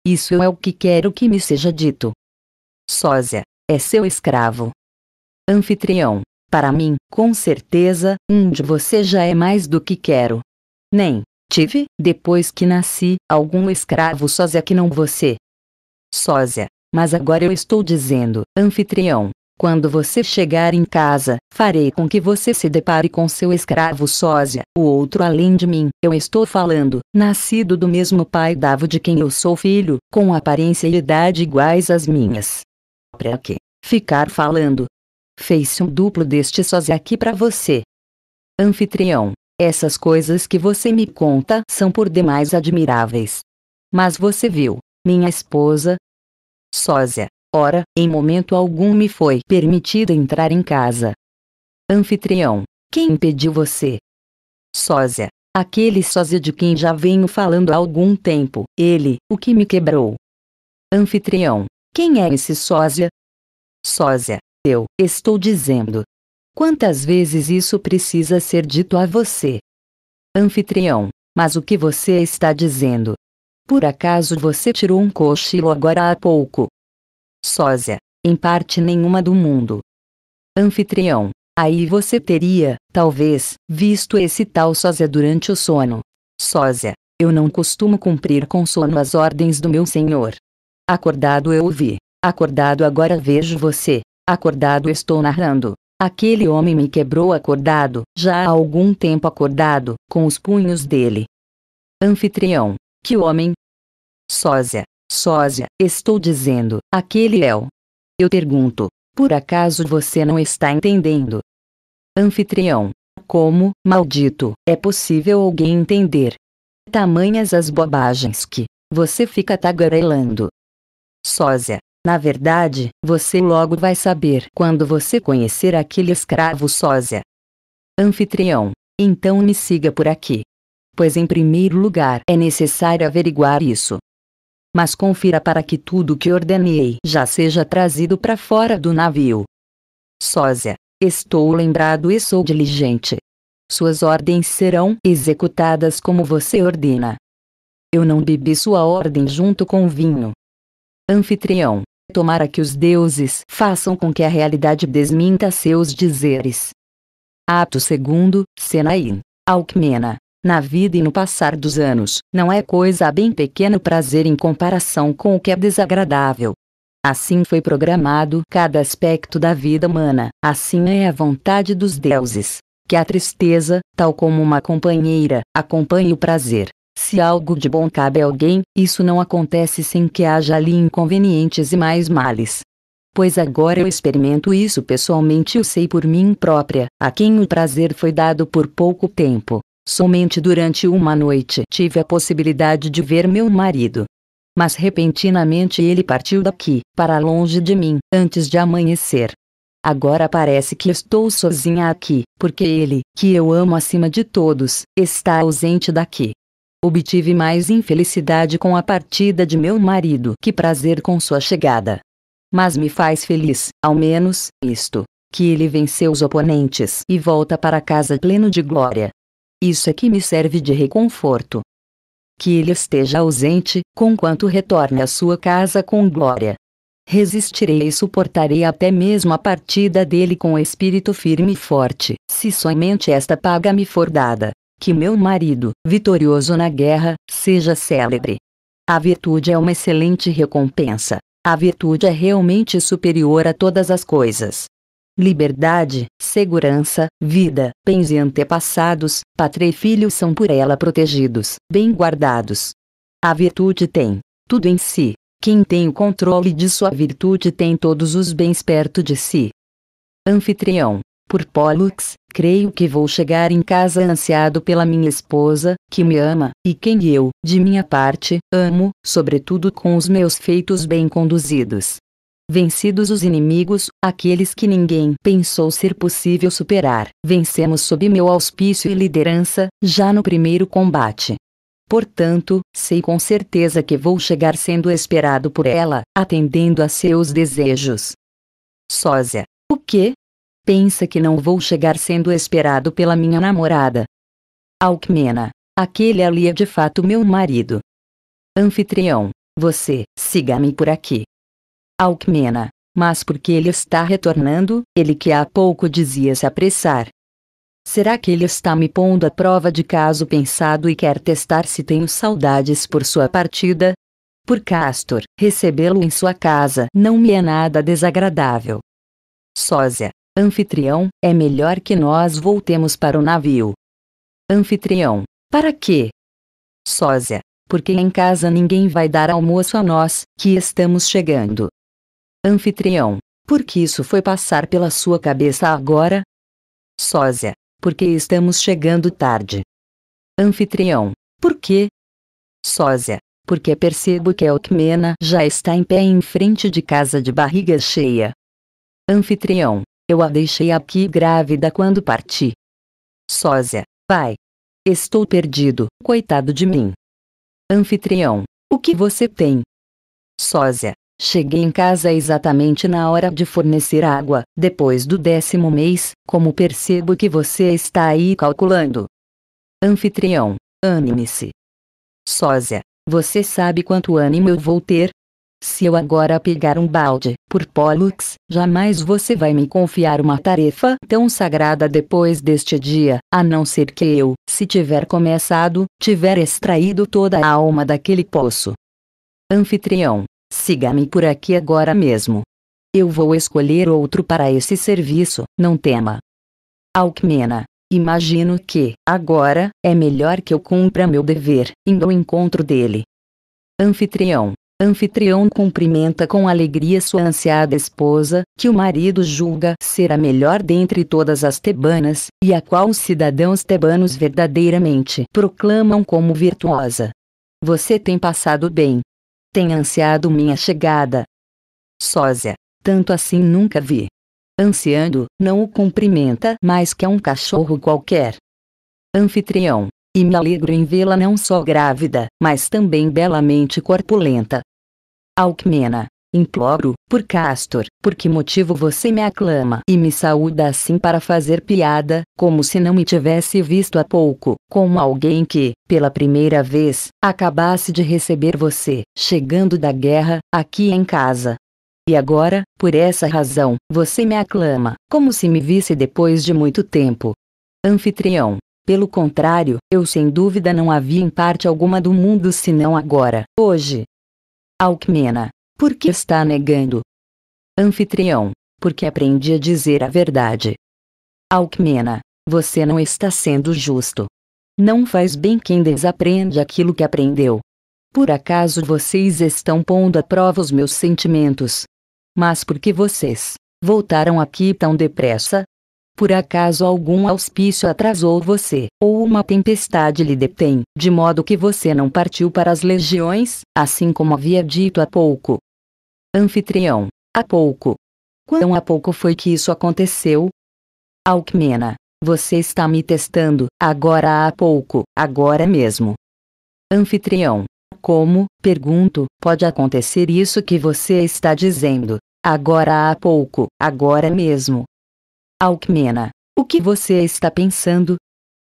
Isso é o que quero que me seja dito. Sósia, é seu escravo. Anfitrião, para mim, com certeza, um de você já é mais do que quero. Nem tive, depois que nasci, algum escravo sósia que não você. Sósia, mas agora eu estou dizendo, anfitrião, quando você chegar em casa, farei com que você se depare com seu escravo sósia, o outro além de mim, eu estou falando, nascido do mesmo pai davo de quem eu sou filho, com aparência e idade iguais às minhas. Pra que ficar falando? Fez-se um duplo deste sósia aqui para você. Anfitrião, essas coisas que você me conta são por demais admiráveis. Mas você viu, minha esposa? Sósia, Ora, em momento algum me foi permitido entrar em casa. Anfitrião, quem impediu você? Sósia, aquele sósia de quem já venho falando há algum tempo, ele, o que me quebrou. Anfitrião, quem é esse sósia? Sósia, eu, estou dizendo. Quantas vezes isso precisa ser dito a você? Anfitrião, mas o que você está dizendo? Por acaso você tirou um cochilo agora há pouco? sósia, em parte nenhuma do mundo. Anfitrião. Aí você teria, talvez, visto esse tal sósia durante o sono. Sósia, eu não costumo cumprir com sono as ordens do meu senhor. Acordado eu ouvi. Acordado agora vejo você. Acordado estou narrando. Aquele homem me quebrou acordado, já há algum tempo acordado, com os punhos dele. Anfitrião. Que homem? Sósia. Sósia, estou dizendo, aquele é o. Eu pergunto, por acaso você não está entendendo? Anfitrião, como, maldito, é possível alguém entender? Tamanhas as bobagens que você fica tagarelando. Sósia, na verdade, você logo vai saber quando você conhecer aquele escravo sósia. Anfitrião, então me siga por aqui. Pois em primeiro lugar é necessário averiguar isso mas confira para que tudo que ordenei já seja trazido para fora do navio. Sósia, estou lembrado e sou diligente. Suas ordens serão executadas como você ordena. Eu não bebi sua ordem junto com vinho. Anfitrião, tomara que os deuses façam com que a realidade desminta seus dizeres. Ato 2, Senaim, Alcmena na vida e no passar dos anos, não é coisa bem pequeno prazer em comparação com o que é desagradável. Assim foi programado cada aspecto da vida humana, assim é a vontade dos deuses. Que a tristeza, tal como uma companheira, acompanhe o prazer. Se algo de bom cabe a alguém, isso não acontece sem que haja ali inconvenientes e mais males pois agora eu experimento isso pessoalmente e o sei por mim própria, a quem o prazer foi dado por pouco tempo, Somente durante uma noite tive a possibilidade de ver meu marido. Mas repentinamente ele partiu daqui, para longe de mim, antes de amanhecer. Agora parece que estou sozinha aqui, porque ele, que eu amo acima de todos, está ausente daqui. Obtive mais infelicidade com a partida de meu marido que prazer com sua chegada. Mas me faz feliz, ao menos, isto: que ele venceu os oponentes e volta para casa pleno de glória. Isso é que me serve de reconforto. Que ele esteja ausente, conquanto retorne à sua casa com glória. Resistirei e suportarei até mesmo a partida dele com espírito firme e forte, se somente esta paga me for dada. Que meu marido, vitorioso na guerra, seja célebre. A virtude é uma excelente recompensa. A virtude é realmente superior a todas as coisas. Liberdade, segurança, vida, bens e antepassados, pátria e filho são por ela protegidos, bem guardados. A virtude tem tudo em si. Quem tem o controle de sua virtude tem todos os bens perto de si. Anfitrião, por Pollux, creio que vou chegar em casa ansiado pela minha esposa, que me ama, e quem eu, de minha parte, amo, sobretudo com os meus feitos bem conduzidos. Vencidos os inimigos, aqueles que ninguém pensou ser possível superar, vencemos sob meu auspício e liderança, já no primeiro combate. Portanto, sei com certeza que vou chegar sendo esperado por ela, atendendo a seus desejos. Sósia. O quê? Pensa que não vou chegar sendo esperado pela minha namorada. Alcmena. Aquele ali é de fato meu marido. Anfitrião. Você, siga-me por aqui. Alcmena, mas porque ele está retornando, ele que há pouco dizia se apressar. Será que ele está me pondo à prova de caso pensado e quer testar se tenho saudades por sua partida? Por Castor, recebê-lo em sua casa não me é nada desagradável. Sósia, anfitrião, é melhor que nós voltemos para o navio. Anfitrião, para quê? Sósia, porque em casa ninguém vai dar almoço a nós, que estamos chegando. Anfitrião. Por que isso foi passar pela sua cabeça agora? Sósia. que estamos chegando tarde. Anfitrião. Por quê? Sósia. Porque percebo que a já está em pé em frente de casa de barriga cheia. Anfitrião. Eu a deixei aqui grávida quando parti. Sósia. Pai. Estou perdido, coitado de mim. Anfitrião. O que você tem? Sósia. Cheguei em casa exatamente na hora de fornecer água, depois do décimo mês, como percebo que você está aí calculando. Anfitrião, anime-se. Sósia, você sabe quanto ânimo eu vou ter? Se eu agora pegar um balde, por Pollux, jamais você vai me confiar uma tarefa tão sagrada depois deste dia, a não ser que eu, se tiver começado, tiver extraído toda a alma daquele poço. Anfitrião, Siga-me por aqui agora mesmo. Eu vou escolher outro para esse serviço, não tema. Alcmena, imagino que, agora, é melhor que eu cumpra meu dever, indo ao encontro dele. Anfitrião. Anfitrião cumprimenta com alegria sua ansiada esposa, que o marido julga ser a melhor dentre todas as tebanas, e a qual os cidadãos tebanos verdadeiramente proclamam como virtuosa. Você tem passado bem, tem ansiado minha chegada. Sósia, tanto assim nunca vi. Ansiando, não o cumprimenta mais que a um cachorro qualquer. Anfitrião, e me alegro em vê-la não só grávida, mas também belamente corpulenta. Alcmena, Imploro, por Castor, por que motivo você me aclama e me saúda assim para fazer piada, como se não me tivesse visto há pouco, como alguém que, pela primeira vez, acabasse de receber você, chegando da guerra, aqui em casa. E agora, por essa razão, você me aclama, como se me visse depois de muito tempo. Anfitrião. Pelo contrário, eu sem dúvida não havia em parte alguma do mundo senão agora, hoje. Alcmena. Por que está negando? Anfitrião, porque aprendi a dizer a verdade. Alcmena, você não está sendo justo. Não faz bem quem desaprende aquilo que aprendeu. Por acaso vocês estão pondo à prova os meus sentimentos? Mas por que vocês voltaram aqui tão depressa? Por acaso algum auspício atrasou você, ou uma tempestade lhe detém, de modo que você não partiu para as legiões, assim como havia dito há pouco. Anfitrião, há pouco. Quão há pouco foi que isso aconteceu? Alcmena, você está me testando, agora há pouco, agora mesmo. Anfitrião, como, pergunto, pode acontecer isso que você está dizendo, agora há pouco, agora mesmo, Alcmena, o que você está pensando?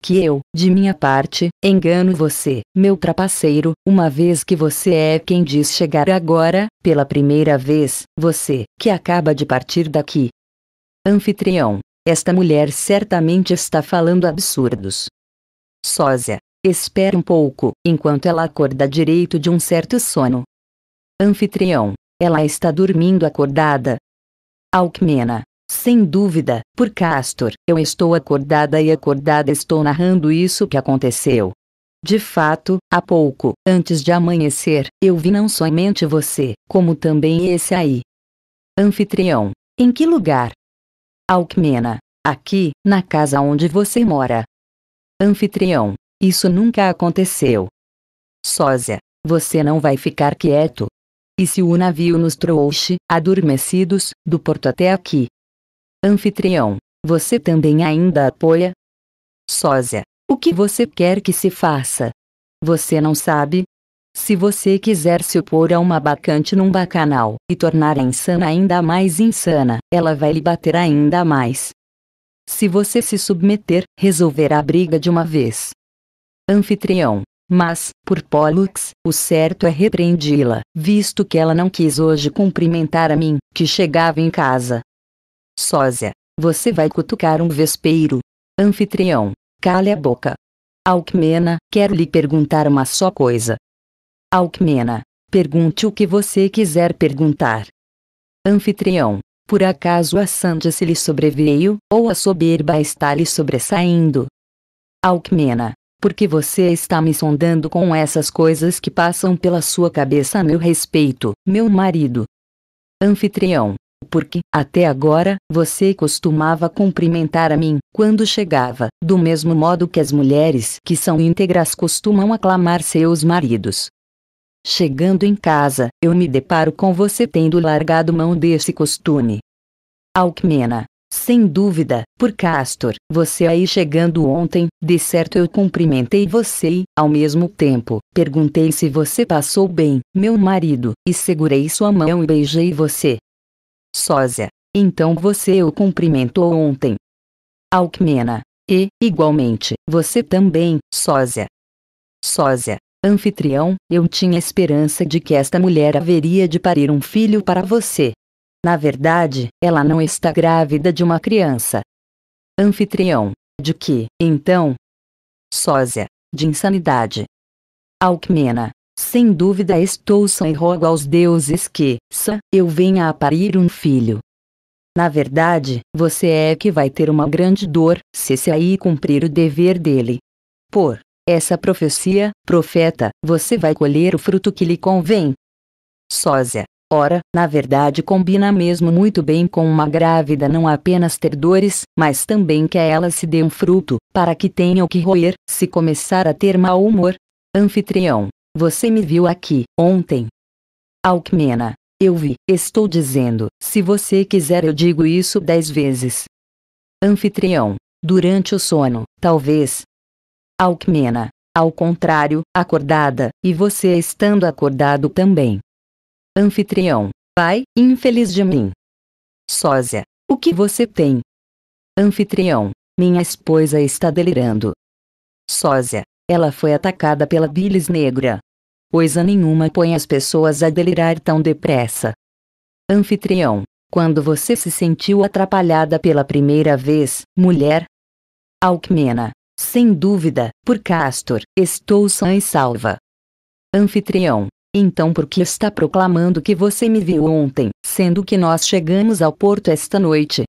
Que eu, de minha parte, engano você, meu trapaceiro, uma vez que você é quem diz chegar agora, pela primeira vez, você, que acaba de partir daqui. Anfitrião, esta mulher certamente está falando absurdos. Sósia, espere um pouco, enquanto ela acorda direito de um certo sono. Anfitrião, ela está dormindo acordada. Alcmena, sem dúvida, por Castor, eu estou acordada e acordada estou narrando isso que aconteceu. De fato, há pouco, antes de amanhecer, eu vi não somente você, como também esse aí. Anfitrião. Em que lugar? Alcmena. Aqui, na casa onde você mora. Anfitrião. Isso nunca aconteceu. Sósia. Você não vai ficar quieto. E se o navio nos trouxe, adormecidos, do porto até aqui, Anfitrião, você também ainda apoia? Sósia, o que você quer que se faça? Você não sabe? Se você quiser se opor a uma bacante num bacanal e tornar a insana ainda mais insana, ela vai lhe bater ainda mais. Se você se submeter, resolverá a briga de uma vez. Anfitrião. Mas, por Pollux, o certo é repreendê-la, visto que ela não quis hoje cumprimentar a mim, que chegava em casa, Sósia, você vai cutucar um vespeiro. Anfitrião, cale a boca. Alcmena, quero lhe perguntar uma só coisa. Alcmena, pergunte o que você quiser perguntar. Anfitrião, por acaso a Sanja se lhe sobreveio, ou a soberba está lhe sobressaindo? Alcmena, porque você está me sondando com essas coisas que passam pela sua cabeça a meu respeito, meu marido? Anfitrião, porque, até agora, você costumava cumprimentar a mim quando chegava, do mesmo modo que as mulheres que são íntegras costumam aclamar seus maridos. Chegando em casa, eu me deparo com você tendo largado mão desse costume. Alcmena, sem dúvida, por Castor, você aí chegando ontem, de certo eu cumprimentei você e, ao mesmo tempo, perguntei se você passou bem, meu marido, e segurei sua mão e beijei você. Sósia, então você o cumprimentou ontem. Alcmena, e, igualmente, você também, Sósia. Sósia, anfitrião, eu tinha esperança de que esta mulher haveria de parir um filho para você. Na verdade, ela não está grávida de uma criança. Anfitrião, de que, então? Sósia, de insanidade. Alcmena, sem dúvida estou sã e rogo aos deuses que, sã, eu venha a parir um filho. Na verdade, você é que vai ter uma grande dor, se se aí cumprir o dever dele. Por essa profecia, profeta, você vai colher o fruto que lhe convém. Sósia. Ora, na verdade combina mesmo muito bem com uma grávida não apenas ter dores, mas também que a ela se dê um fruto, para que tenha o que roer, se começar a ter mau humor. Anfitrião. Você me viu aqui, ontem. Alcmena. Eu vi, estou dizendo, se você quiser eu digo isso dez vezes. Anfitrião. Durante o sono, talvez. Alcmena. Ao contrário, acordada, e você estando acordado também. Anfitrião. Pai, infeliz de mim. Sósia. O que você tem? Anfitrião. Minha esposa está delirando. Sósia. Ela foi atacada pela bilis negra coisa nenhuma põe as pessoas a delirar tão depressa. Anfitrião, quando você se sentiu atrapalhada pela primeira vez, mulher? Alcmena, sem dúvida, por Castor, estou sã e salva. Anfitrião, então por que está proclamando que você me viu ontem, sendo que nós chegamos ao porto esta noite?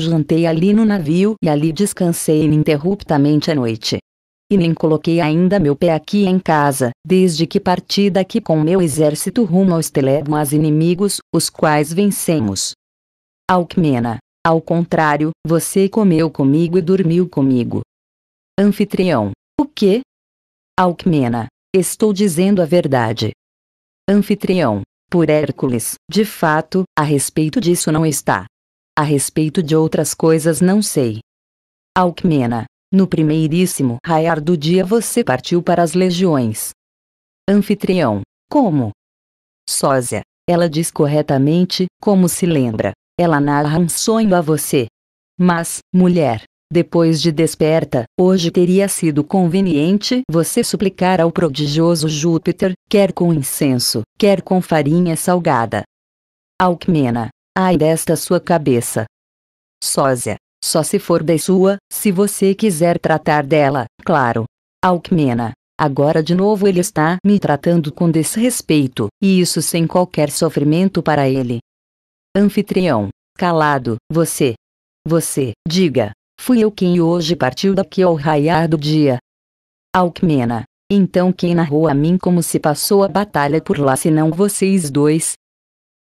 Jantei ali no navio e ali descansei ininterruptamente a noite e nem coloquei ainda meu pé aqui em casa, desde que parti daqui com meu exército rumo aos telemas inimigos, os quais vencemos. Alcmena, ao contrário, você comeu comigo e dormiu comigo. Anfitrião, o quê? Alcmena, estou dizendo a verdade. Anfitrião, por Hércules, de fato, a respeito disso não está. A respeito de outras coisas não sei. Alcmena, no primeiríssimo raiar do dia você partiu para as legiões. Anfitrião. Como? Sósia. Ela diz corretamente, como se lembra. Ela narra um sonho a você. Mas, mulher, depois de desperta, hoje teria sido conveniente você suplicar ao prodigioso Júpiter, quer com incenso, quer com farinha salgada. Alcmena. Ai desta sua cabeça. Sósia. Só se for da sua, se você quiser tratar dela, claro. Alcmena. Agora de novo ele está me tratando com desrespeito, e isso sem qualquer sofrimento para ele. Anfitrião. Calado, você. Você, diga. Fui eu quem hoje partiu daqui ao raiar do dia. Alcmena. Então quem narrou a mim como se passou a batalha por lá senão vocês dois?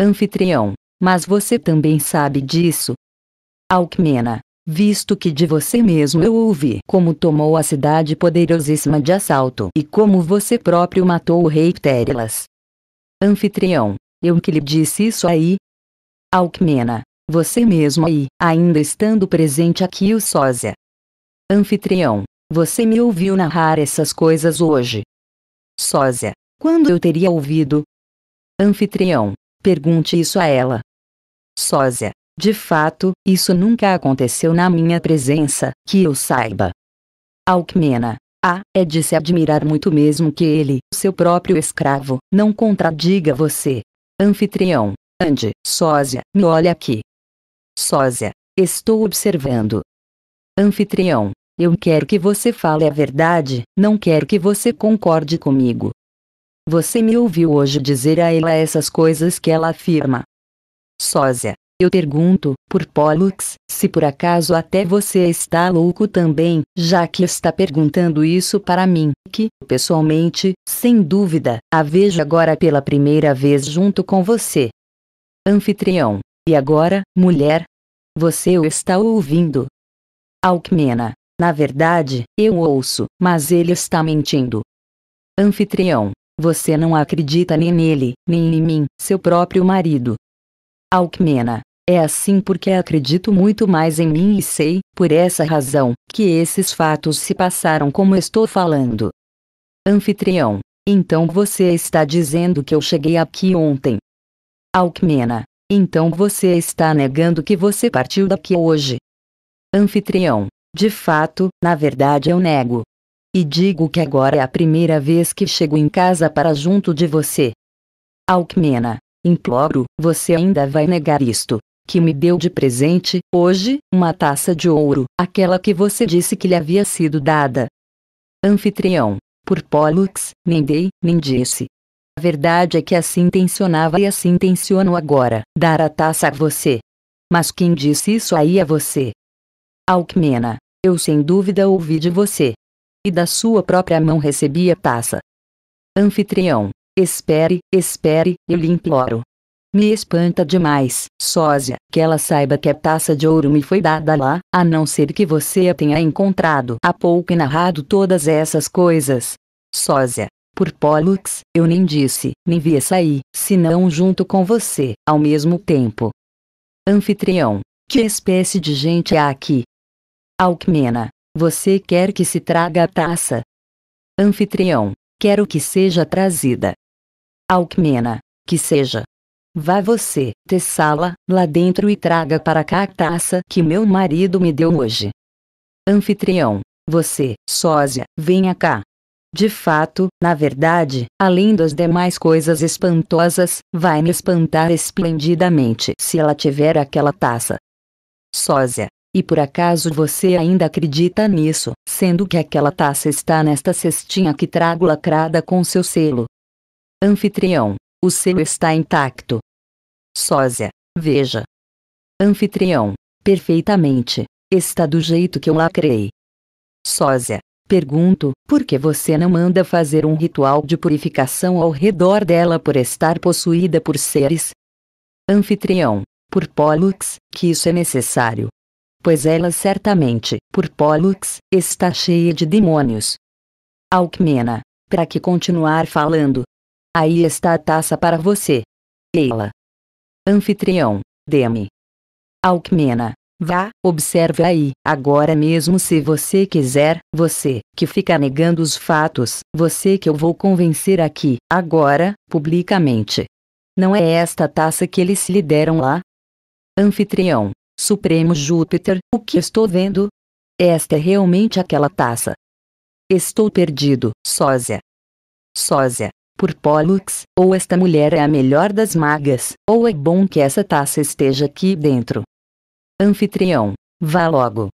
Anfitrião. Mas você também sabe disso, Alcmena, visto que de você mesmo eu ouvi como tomou a cidade poderosíssima de assalto e como você próprio matou o rei Pterilas. Anfitrião, eu que lhe disse isso aí? Alcmena, você mesmo aí, ainda estando presente aqui o sósia. Anfitrião, você me ouviu narrar essas coisas hoje. Sósia, quando eu teria ouvido? Anfitrião, pergunte isso a ela. Sósia, de fato, isso nunca aconteceu na minha presença, que eu saiba. Alcmena. Ah, é de se admirar muito mesmo que ele, seu próprio escravo, não contradiga você. Anfitrião. Ande, sósia, me olha aqui. Sósia. Estou observando. Anfitrião. Eu quero que você fale a verdade, não quero que você concorde comigo. Você me ouviu hoje dizer a ela essas coisas que ela afirma. Sósia, eu pergunto, por Pollux, se por acaso até você está louco também, já que está perguntando isso para mim, que, pessoalmente, sem dúvida, a vejo agora pela primeira vez junto com você. Anfitrião. E agora, mulher? Você o está ouvindo? Alcmena. Na verdade, eu ouço, mas ele está mentindo. Anfitrião. Você não acredita nem nele, nem em mim, seu próprio marido. Alcmena, é assim porque acredito muito mais em mim e sei, por essa razão, que esses fatos se passaram como estou falando. Anfitrião. Então você está dizendo que eu cheguei aqui ontem. Alcmena. Então você está negando que você partiu daqui hoje. Anfitrião. De fato, na verdade eu nego. E digo que agora é a primeira vez que chego em casa para junto de você. Alcmena. Imploro, você ainda vai negar isto que me deu de presente, hoje, uma taça de ouro, aquela que você disse que lhe havia sido dada. Anfitrião. Por Pollux, nem dei, nem disse. A verdade é que assim intencionava e assim intenciono agora, dar a taça a você. Mas quem disse isso aí a é você? Alcmena. Eu sem dúvida ouvi de você. E da sua própria mão recebi a taça. Anfitrião. Espere, espere, eu lhe imploro. Me espanta demais, sósia, que ela saiba que a taça de ouro me foi dada lá, a não ser que você a tenha encontrado há pouco e narrado todas essas coisas. Sósia. Por Pollux, eu nem disse, nem vi sair, senão junto com você, ao mesmo tempo. Anfitrião. Que espécie de gente há aqui? Alcmena. Você quer que se traga a taça? Anfitrião. Quero que seja trazida. Alcmena. Que seja. Vá você, Tessala, lá dentro e traga para cá a taça que meu marido me deu hoje. Anfitrião, você, sósia, venha cá. De fato, na verdade, além das demais coisas espantosas, vai me espantar esplendidamente se ela tiver aquela taça. Sósia, e por acaso você ainda acredita nisso, sendo que aquela taça está nesta cestinha que trago lacrada com seu selo? Anfitrião, o céu está intacto. Sósia, veja. Anfitrião, perfeitamente, está do jeito que eu lacrei. Sósia, pergunto, por que você não manda fazer um ritual de purificação ao redor dela por estar possuída por seres? Anfitrião, por Pollux, que isso é necessário. Pois ela certamente, por Pollux, está cheia de demônios. Alcmena, para que continuar falando, Aí está a taça para você. Ela. Anfitrião, dê-me. Alcmena. Vá, observe aí, agora mesmo se você quiser, você, que fica negando os fatos, você que eu vou convencer aqui, agora, publicamente. Não é esta taça que eles lhe deram lá? Anfitrião, Supremo Júpiter, o que estou vendo? Esta é realmente aquela taça. Estou perdido, sósia. Sósia, por Pollux, ou esta mulher é a melhor das magas, ou é bom que essa taça esteja aqui dentro. Anfitrião, vá logo.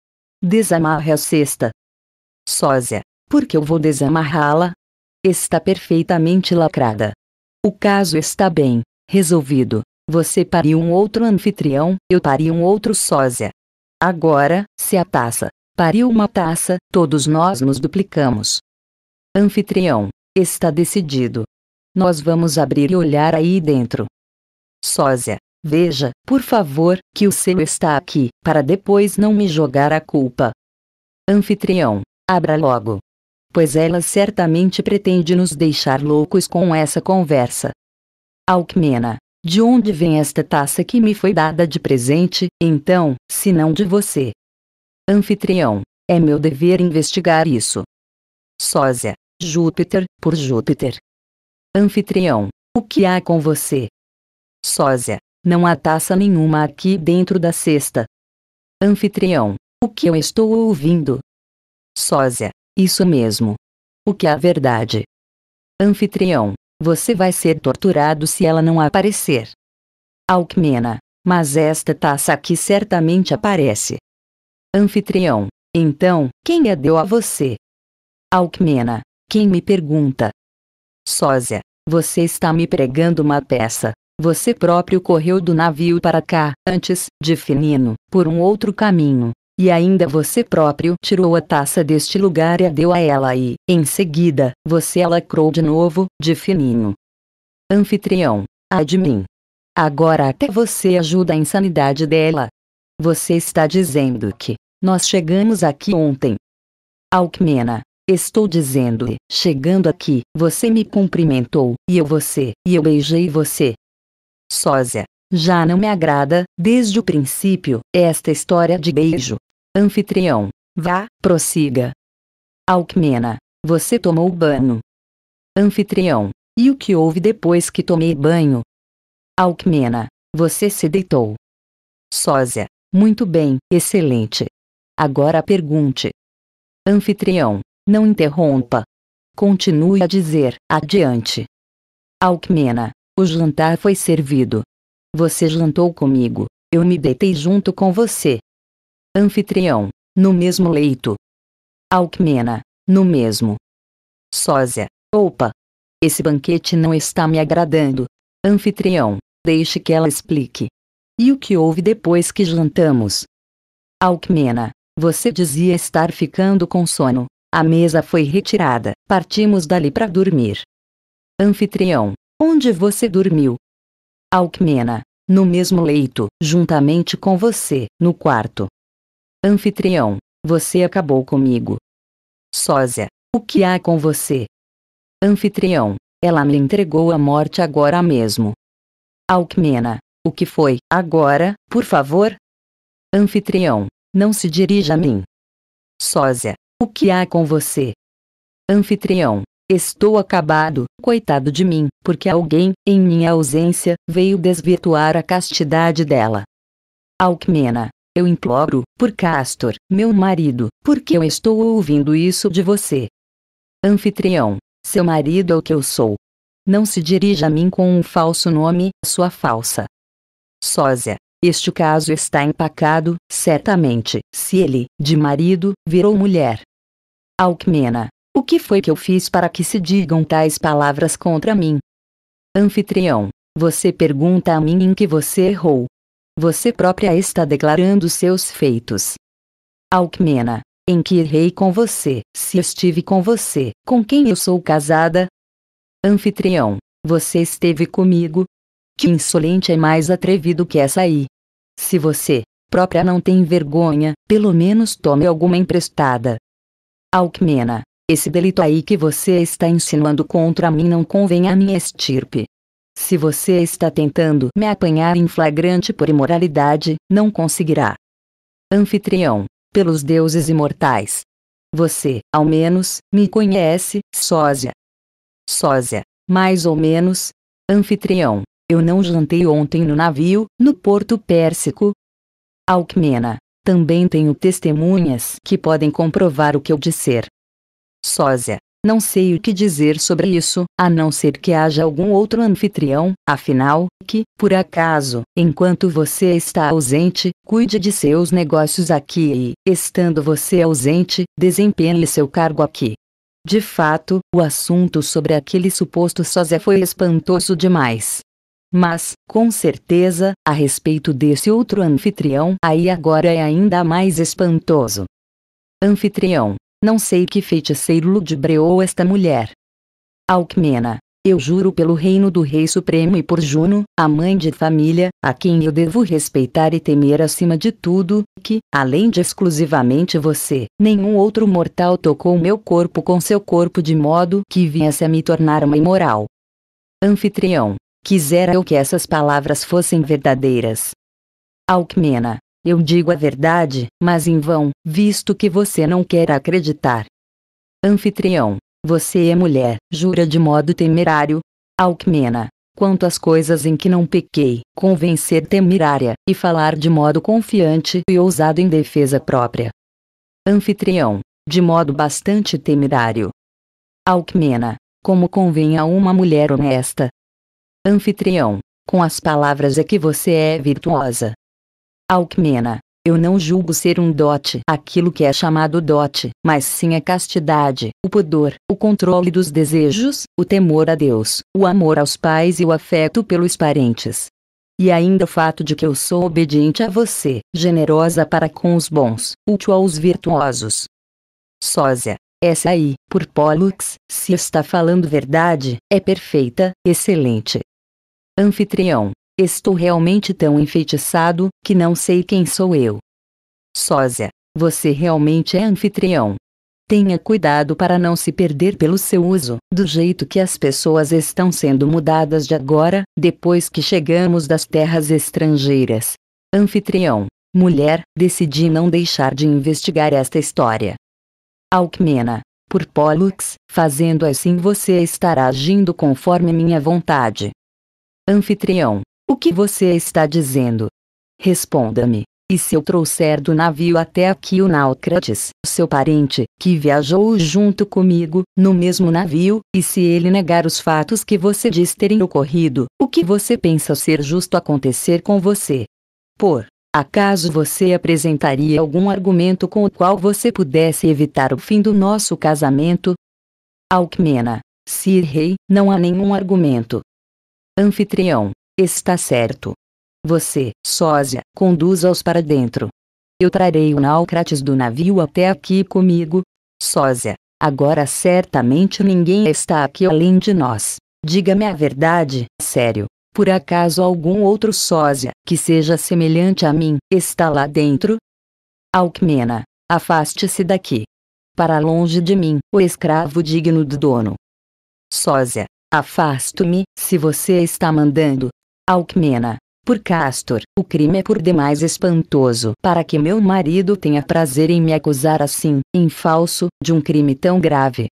Desamarre a cesta. Sósia, porque eu vou desamarrá-la? Está perfeitamente lacrada. O caso está bem, resolvido. Você pariu um outro anfitrião, eu pari um outro sósia. Agora, se a taça pariu uma taça, todos nós nos duplicamos. Anfitrião, está decidido. Nós vamos abrir e olhar aí dentro. Sósia, veja, por favor, que o seu está aqui, para depois não me jogar a culpa. Anfitrião, abra logo. Pois ela certamente pretende nos deixar loucos com essa conversa. Alcmena, de onde vem esta taça que me foi dada de presente, então, se não de você? Anfitrião, é meu dever investigar isso. Sósia, Júpiter, por Júpiter, Anfitrião, o que há com você? Sósia, não há taça nenhuma aqui dentro da cesta. Anfitrião, o que eu estou ouvindo? Sósia, isso mesmo. O que é a verdade? Anfitrião, você vai ser torturado se ela não aparecer. Alcmena, mas esta taça aqui certamente aparece. Anfitrião, então, quem a deu a você? Alcmena, quem me pergunta? Sósia, você está me pregando uma peça. Você próprio correu do navio para cá, antes, de Finino, por um outro caminho. E ainda você próprio tirou a taça deste lugar e a deu a ela e, em seguida, você a lacrou de novo, de Finino. Anfitrião. Admin. de mim. Agora até você ajuda a insanidade dela. Você está dizendo que, nós chegamos aqui ontem. Alcmena, Estou dizendo chegando aqui, você me cumprimentou, e eu você, e eu beijei você. Sósia, já não me agrada, desde o princípio, esta história de beijo. Anfitrião, vá, prossiga. Alcmena, você tomou banho. Anfitrião, e o que houve depois que tomei banho? Alcmena, você se deitou. Sósia, muito bem, excelente. Agora pergunte. Anfitrião, não interrompa. Continue a dizer, adiante. Alcmena, o jantar foi servido. Você jantou comigo, eu me deitei junto com você. Anfitrião, no mesmo leito. Alcmena, no mesmo. Sósia, opa! Esse banquete não está me agradando. Anfitrião, deixe que ela explique. E o que houve depois que jantamos? Alcmena, você dizia estar ficando com sono, a mesa foi retirada. Partimos dali para dormir. Anfitrião. Onde você dormiu? Alcmena. No mesmo leito, juntamente com você, no quarto. Anfitrião. Você acabou comigo. Sósia. O que há com você? Anfitrião. Ela me entregou a morte agora mesmo. Alcmena. O que foi, agora, por favor? Anfitrião. Não se dirija a mim. Sósia. O que há com você? Anfitrião. Estou acabado, coitado de mim, porque alguém, em minha ausência, veio desvirtuar a castidade dela. Alcmena. Eu imploro, por Castor, meu marido, porque eu estou ouvindo isso de você. Anfitrião. Seu marido é o que eu sou. Não se dirija a mim com um falso nome, sua falsa. Sósia. Este caso está empacado, certamente, se ele, de marido, virou mulher, Alcmena, o que foi que eu fiz para que se digam tais palavras contra mim? Anfitrião, você pergunta a mim em que você errou. Você própria está declarando seus feitos. Alcmena, em que errei com você, se estive com você, com quem eu sou casada? Anfitrião, você esteve comigo? Que insolente é mais atrevido que essa aí. Se você, própria, não tem vergonha, pelo menos tome alguma emprestada. Alcmena, esse delito aí que você está insinuando contra mim não convém à minha estirpe. Se você está tentando me apanhar em flagrante por imoralidade, não conseguirá. Anfitrião, pelos deuses imortais. Você, ao menos, me conhece, sósia. Sósia, mais ou menos. Anfitrião, eu não jantei ontem no navio, no porto pérsico. Alcmena, também tenho testemunhas que podem comprovar o que eu disser. Sósia, não sei o que dizer sobre isso, a não ser que haja algum outro anfitrião, afinal, que, por acaso, enquanto você está ausente, cuide de seus negócios aqui e, estando você ausente, desempenhe seu cargo aqui. De fato, o assunto sobre aquele suposto sósia foi espantoso demais. Mas, com certeza, a respeito desse outro anfitrião aí agora é ainda mais espantoso. Anfitrião, não sei que feiticeiro ludibreou esta mulher. Alcmena, eu juro pelo reino do Rei Supremo e por Juno, a mãe de família, a quem eu devo respeitar e temer acima de tudo, que, além de exclusivamente você, nenhum outro mortal tocou meu corpo com seu corpo de modo que viesse a me tornar uma imoral. Anfitrião, Quisera eu que essas palavras fossem verdadeiras. Alcmena, eu digo a verdade, mas em vão, visto que você não quer acreditar. Anfitrião, você é mulher, jura de modo temerário. Alcmena, quanto às coisas em que não pequei, convencer temerária, e falar de modo confiante e ousado em defesa própria. Anfitrião, de modo bastante temerário. Alcmena, como convém a uma mulher honesta, Anfitrião, com as palavras é que você é virtuosa. Alcmena, eu não julgo ser um dote aquilo que é chamado dote, mas sim a castidade, o pudor, o controle dos desejos, o temor a Deus, o amor aos pais e o afeto pelos parentes. E ainda o fato de que eu sou obediente a você, generosa para com os bons, útil aos virtuosos. Sósia, essa aí, por Pollux, se está falando verdade, é perfeita, excelente, Anfitrião, estou realmente tão enfeitiçado que não sei quem sou eu. Sósia, você realmente é anfitrião. Tenha cuidado para não se perder pelo seu uso, do jeito que as pessoas estão sendo mudadas de agora, depois que chegamos das terras estrangeiras. Anfitrião, mulher, decidi não deixar de investigar esta história. Alcmena, por Pollux, fazendo assim você estará agindo conforme minha vontade. Anfitrião, o que você está dizendo? Responda-me. E se eu trouxer do navio até aqui o Naucrates, seu parente, que viajou junto comigo, no mesmo navio, e se ele negar os fatos que você diz terem ocorrido, o que você pensa ser justo acontecer com você? Por acaso você apresentaria algum argumento com o qual você pudesse evitar o fim do nosso casamento? Alcmena, Sir Rei, não há nenhum argumento, Anfitrião, está certo. Você, sósia, conduza-os para dentro. Eu trarei o Naucrates do navio até aqui comigo. Sósia, agora certamente ninguém está aqui além de nós. Diga-me a verdade, sério. Por acaso algum outro sósia, que seja semelhante a mim, está lá dentro? Alcmena, afaste-se daqui. Para longe de mim, o escravo digno do dono. Sósia, Afasto-me, se você está mandando. Alcmena. Por Castor, o crime é por demais espantoso para que meu marido tenha prazer em me acusar assim, em falso, de um crime tão grave.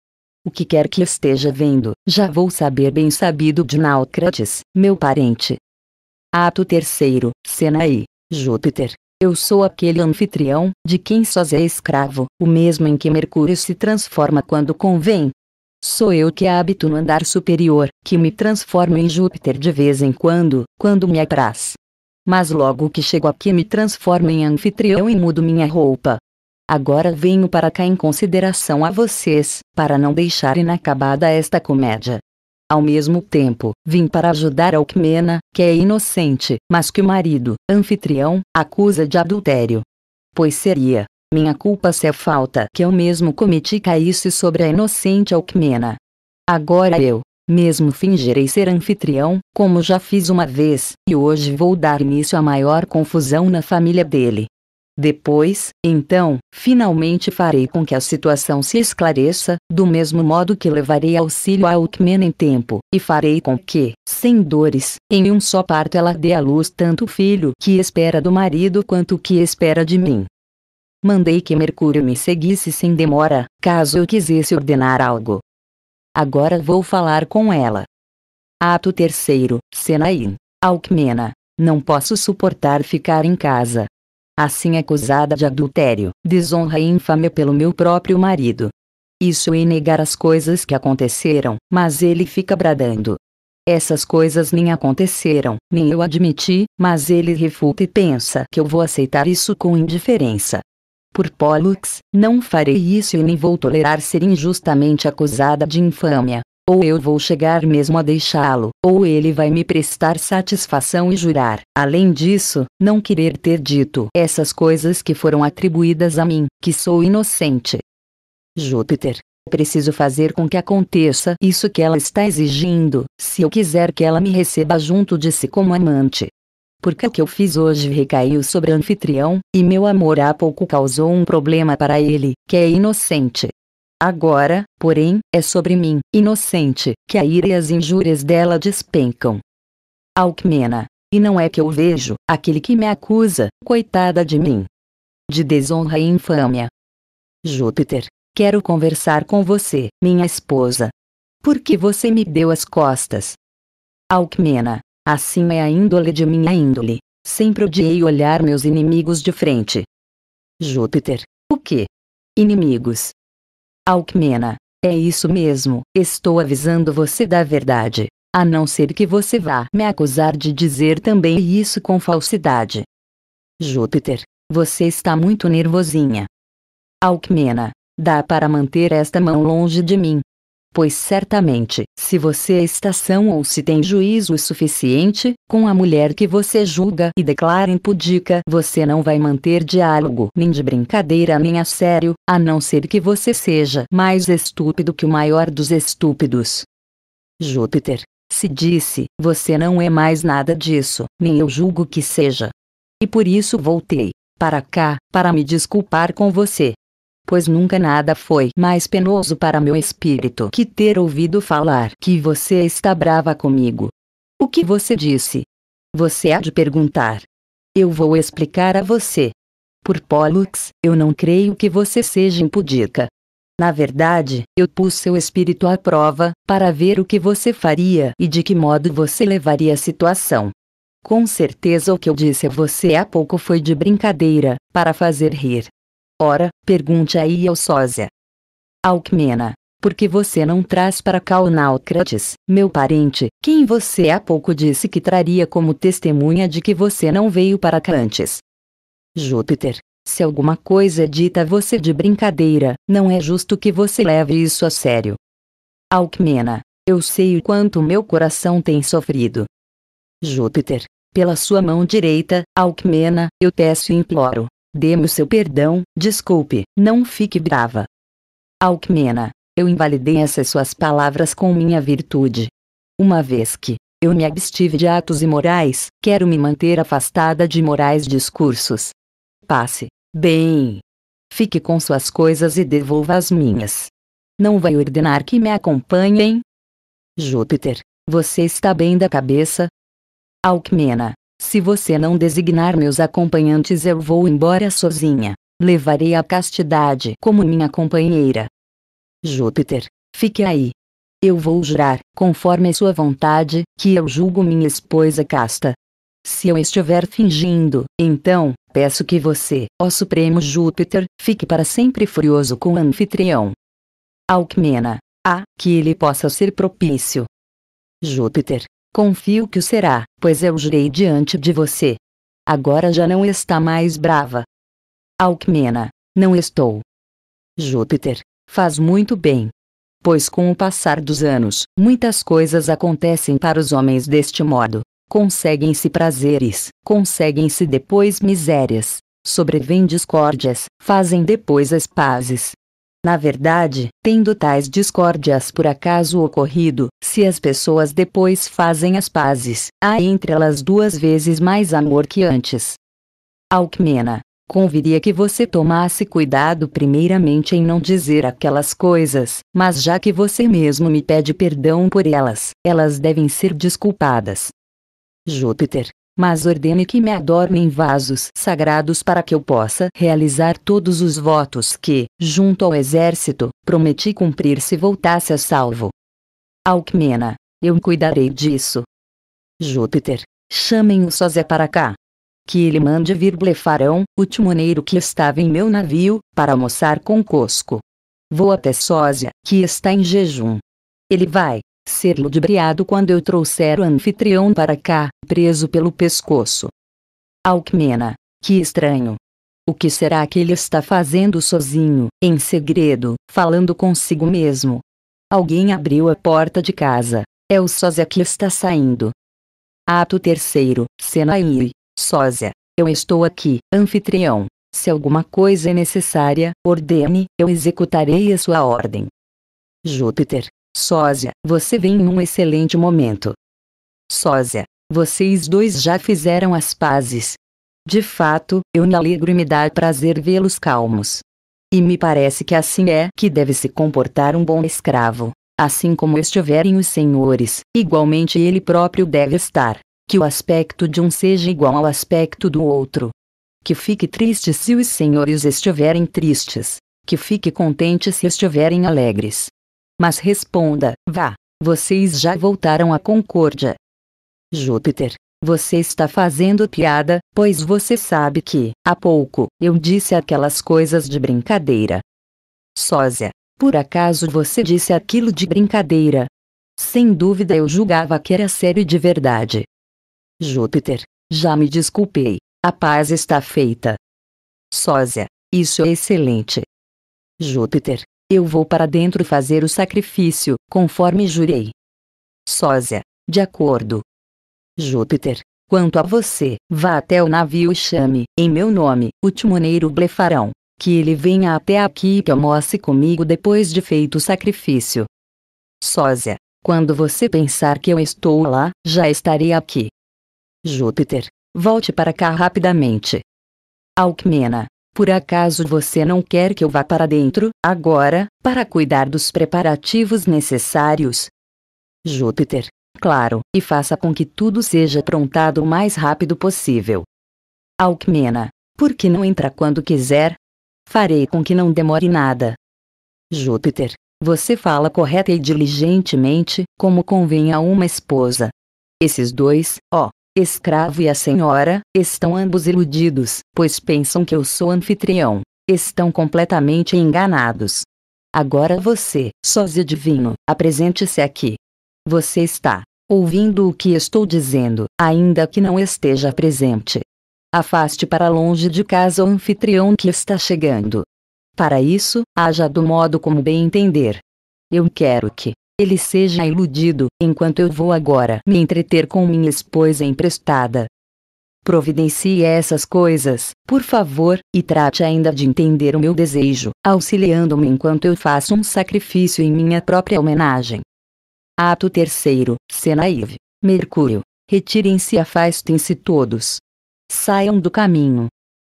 O que quer que esteja vendo, já vou saber bem sabido de Naucrates, meu parente. Ato 3 Senaí, Júpiter. Eu sou aquele anfitrião, de quem sós é escravo, o mesmo em que Mercúrio se transforma quando convém, Sou eu que habito no andar superior, que me transformo em Júpiter de vez em quando, quando me apraz. Mas logo que chego aqui me transformo em anfitrião e mudo minha roupa. Agora venho para cá em consideração a vocês, para não deixar inacabada esta comédia. Ao mesmo tempo, vim para ajudar Alcmena, que é inocente, mas que o marido, anfitrião, acusa de adultério. Pois seria, minha culpa se a é falta que eu mesmo cometi caísse sobre a inocente Alcmena. Agora eu, mesmo fingirei ser anfitrião, como já fiz uma vez, e hoje vou dar início à maior confusão na família dele. Depois, então, finalmente farei com que a situação se esclareça, do mesmo modo que levarei auxílio a Alcmena em tempo, e farei com que, sem dores, em um só parto ela dê à luz tanto o filho que espera do marido quanto o que espera de mim. Mandei que Mercúrio me seguisse sem demora, caso eu quisesse ordenar algo. Agora vou falar com ela. Ato 3 Senain. Alcmena. Não posso suportar ficar em casa. Assim acusada de adultério, desonra e infâmia pelo meu próprio marido. Isso e negar as coisas que aconteceram, mas ele fica bradando. Essas coisas nem aconteceram, nem eu admiti, mas ele refuta e pensa que eu vou aceitar isso com indiferença por Pollux, não farei isso e nem vou tolerar ser injustamente acusada de infâmia. Ou eu vou chegar mesmo a deixá-lo, ou ele vai me prestar satisfação e jurar. Além disso, não querer ter dito essas coisas que foram atribuídas a mim, que sou inocente. Júpiter. É preciso fazer com que aconteça isso que ela está exigindo, se eu quiser que ela me receba junto de si como amante porque o que eu fiz hoje recaiu sobre anfitrião, e meu amor há pouco causou um problema para ele, que é inocente. Agora, porém, é sobre mim, inocente, que a ira e as injúrias dela despencam. Alcmena. E não é que eu vejo, aquele que me acusa, coitada de mim. De desonra e infâmia. Júpiter. Quero conversar com você, minha esposa. Por que você me deu as costas? Alcmena. Assim é a índole de minha índole. Sempre odiei olhar meus inimigos de frente. Júpiter. O que? Inimigos. Alcmena. É isso mesmo, estou avisando você da verdade. A não ser que você vá me acusar de dizer também isso com falsidade. Júpiter. Você está muito nervosinha. Alcmena. Dá para manter esta mão longe de mim. Pois certamente, se você é estação ou se tem juízo suficiente, com a mulher que você julga e declara impudica, você não vai manter diálogo nem de brincadeira nem a sério, a não ser que você seja mais estúpido que o maior dos estúpidos. Júpiter. Se disse, você não é mais nada disso, nem eu julgo que seja. E por isso voltei para cá, para me desculpar com você, pois nunca nada foi mais penoso para meu espírito que ter ouvido falar que você está brava comigo. O que você disse? Você há de perguntar. Eu vou explicar a você. Por Pollux, eu não creio que você seja impudica. Na verdade, eu pus seu espírito à prova, para ver o que você faria e de que modo você levaria a situação. Com certeza o que eu disse a você há pouco foi de brincadeira, para fazer rir. Ora, pergunte aí ao sósia. Alcmena, por que você não traz para cá o Naucrates, meu parente, quem você há pouco disse que traria como testemunha de que você não veio para cá antes? Júpiter, se alguma coisa é dita a você de brincadeira, não é justo que você leve isso a sério. Alcmena, eu sei o quanto meu coração tem sofrido. Júpiter, pela sua mão direita, Alcmena, eu peço e imploro, Dê-me o seu perdão, desculpe, não fique brava. Alcmena, eu invalidei essas suas palavras com minha virtude. Uma vez que eu me abstive de atos imorais, quero me manter afastada de morais discursos. Passe. Bem. Fique com suas coisas e devolva as minhas. Não vai ordenar que me acompanhem? Júpiter, você está bem da cabeça? Alcmena, se você não designar meus acompanhantes, eu vou embora sozinha. Levarei a castidade como minha companheira. Júpiter, fique aí. Eu vou jurar, conforme sua vontade, que eu julgo minha esposa casta. Se eu estiver fingindo, então, peço que você, ó Supremo Júpiter, fique para sempre furioso com o anfitrião. Alcmena, ah, que ele possa ser propício. Júpiter, Confio que o será, pois eu jurei diante de você. Agora já não está mais brava. Alcmena, não estou. Júpiter, faz muito bem. Pois com o passar dos anos, muitas coisas acontecem para os homens deste modo. Conseguem-se prazeres, conseguem-se depois misérias, sobrevêm discórdias, fazem depois as pazes, na verdade, tendo tais discórdias por acaso ocorrido, se as pessoas depois fazem as pazes, há entre elas duas vezes mais amor que antes. Alcmena. Conviria que você tomasse cuidado primeiramente em não dizer aquelas coisas, mas já que você mesmo me pede perdão por elas, elas devem ser desculpadas. Júpiter mas ordene que me adorme em vasos sagrados para que eu possa realizar todos os votos que, junto ao exército, prometi cumprir se voltasse a salvo. Alcmena, eu cuidarei disso. Júpiter, chamem o Sósia para cá. Que ele mande vir Blefarão, o timoneiro que estava em meu navio, para almoçar com Cosco. Vou até Sósia, que está em jejum. Ele vai, ser ludibriado quando eu trouxer o anfitrião para cá, preso pelo pescoço. Alcmena, que estranho. O que será que ele está fazendo sozinho, em segredo, falando consigo mesmo? Alguém abriu a porta de casa. É o Sósia que está saindo. Ato terceiro, Senaí. Sósia, eu estou aqui, anfitrião. Se alguma coisa é necessária, ordene, eu executarei a sua ordem. Júpiter, Sósia, você vem em um excelente momento. Sósia, vocês dois já fizeram as pazes. De fato, eu me alegro e me dá prazer vê-los calmos. E me parece que assim é que deve se comportar um bom escravo. Assim como estiverem os senhores, igualmente ele próprio deve estar. Que o aspecto de um seja igual ao aspecto do outro. Que fique triste se os senhores estiverem tristes. Que fique contente se estiverem alegres mas responda: vá, vocês já voltaram à concórdia. Júpiter, você está fazendo piada, pois você sabe que, há pouco, eu disse aquelas coisas de brincadeira. Sósia, por acaso você disse aquilo de brincadeira? Sem dúvida eu julgava que era sério de verdade. Júpiter, já me desculpei, a paz está feita. Sósia, isso é excelente. Júpiter, eu vou para dentro fazer o sacrifício, conforme jurei. Sósia, de acordo. Júpiter, quanto a você, vá até o navio e chame, em meu nome, o timoneiro Blefarão, que ele venha até aqui e que almoce comigo depois de feito o sacrifício. Sósia, quando você pensar que eu estou lá, já estarei aqui. Júpiter, volte para cá rapidamente. Alcmena, por acaso você não quer que eu vá para dentro, agora, para cuidar dos preparativos necessários? Júpiter. Claro, e faça com que tudo seja aprontado o mais rápido possível. Alcmena. Por que não entra quando quiser? Farei com que não demore nada. Júpiter. Você fala correta e diligentemente, como convém a uma esposa. Esses dois, ó, escravo e a senhora, estão ambos iludidos, pois pensam que eu sou anfitrião. Estão completamente enganados. Agora você, sósia divino, apresente-se aqui. Você está ouvindo o que estou dizendo, ainda que não esteja presente. Afaste para longe de casa o anfitrião que está chegando. Para isso, haja do modo como bem entender. Eu quero que ele seja iludido, enquanto eu vou agora me entreter com minha esposa emprestada. Providencie essas coisas, por favor, e trate ainda de entender o meu desejo, auxiliando-me enquanto eu faço um sacrifício em minha própria homenagem. Ato 3 Senaive, Mercúrio. Retirem-se e afastem-se todos. Saiam do caminho.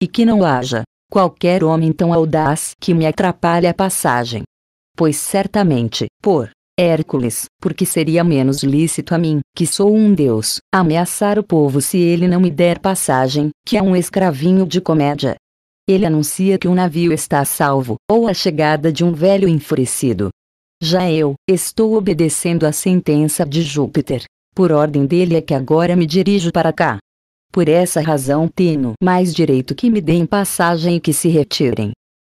E que não haja qualquer homem tão audaz que me atrapalhe a passagem. Pois certamente, por Hércules, porque seria menos lícito a mim, que sou um deus, ameaçar o povo se ele não me der passagem, que é um escravinho de comédia. Ele anuncia que um navio está a salvo, ou a chegada de um velho enfurecido. Já eu, estou obedecendo à sentença de Júpiter. Por ordem dele é que agora me dirijo para cá. Por essa razão tenho mais direito que me deem passagem e que se retirem.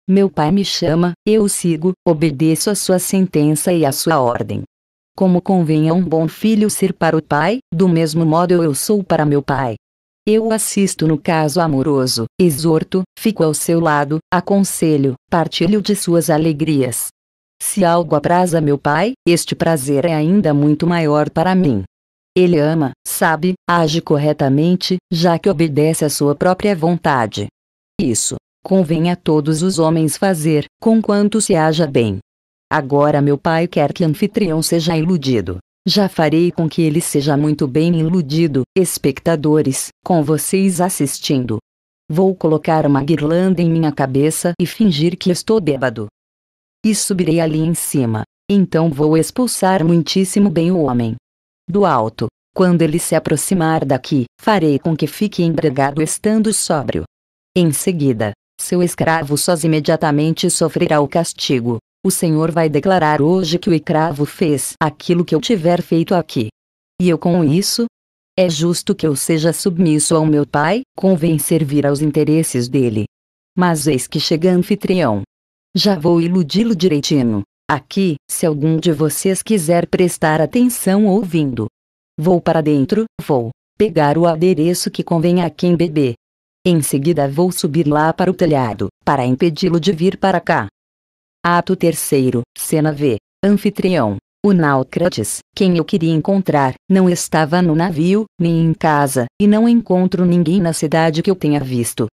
Meu pai me chama, eu o sigo, obedeço a sua sentença e a sua ordem. Como convém a um bom filho ser para o pai, do mesmo modo eu sou para meu pai. Eu assisto no caso amoroso, exorto, fico ao seu lado, aconselho, partilho de suas alegrias. Se algo apraza meu pai, este prazer é ainda muito maior para mim. Ele ama, sabe, age corretamente, já que obedece à sua própria vontade. Isso, convém a todos os homens fazer, conquanto se haja bem. Agora meu pai quer que anfitrião seja iludido. Já farei com que ele seja muito bem iludido, espectadores, com vocês assistindo. Vou colocar uma guirlanda em minha cabeça e fingir que estou bêbado. E subirei ali em cima. Então vou expulsar muitíssimo bem o homem. Do alto, quando ele se aproximar daqui, farei com que fique embregado estando sóbrio. Em seguida, seu escravo sós imediatamente sofrerá o castigo. O Senhor vai declarar hoje que o escravo fez aquilo que eu tiver feito aqui. E eu com isso? É justo que eu seja submisso ao meu pai, convém servir aos interesses dele. Mas eis que chega anfitrião. Já vou iludi-lo direitinho. Aqui, se algum de vocês quiser prestar atenção ouvindo. Vou para dentro, vou pegar o adereço que convém a quem beber. Em seguida vou subir lá para o telhado, para impedi-lo de vir para cá. Ato 3 Cena V. Anfitrião. O Naucrates, quem eu queria encontrar, não estava no navio, nem em casa, e não encontro ninguém na cidade que eu tenha visto.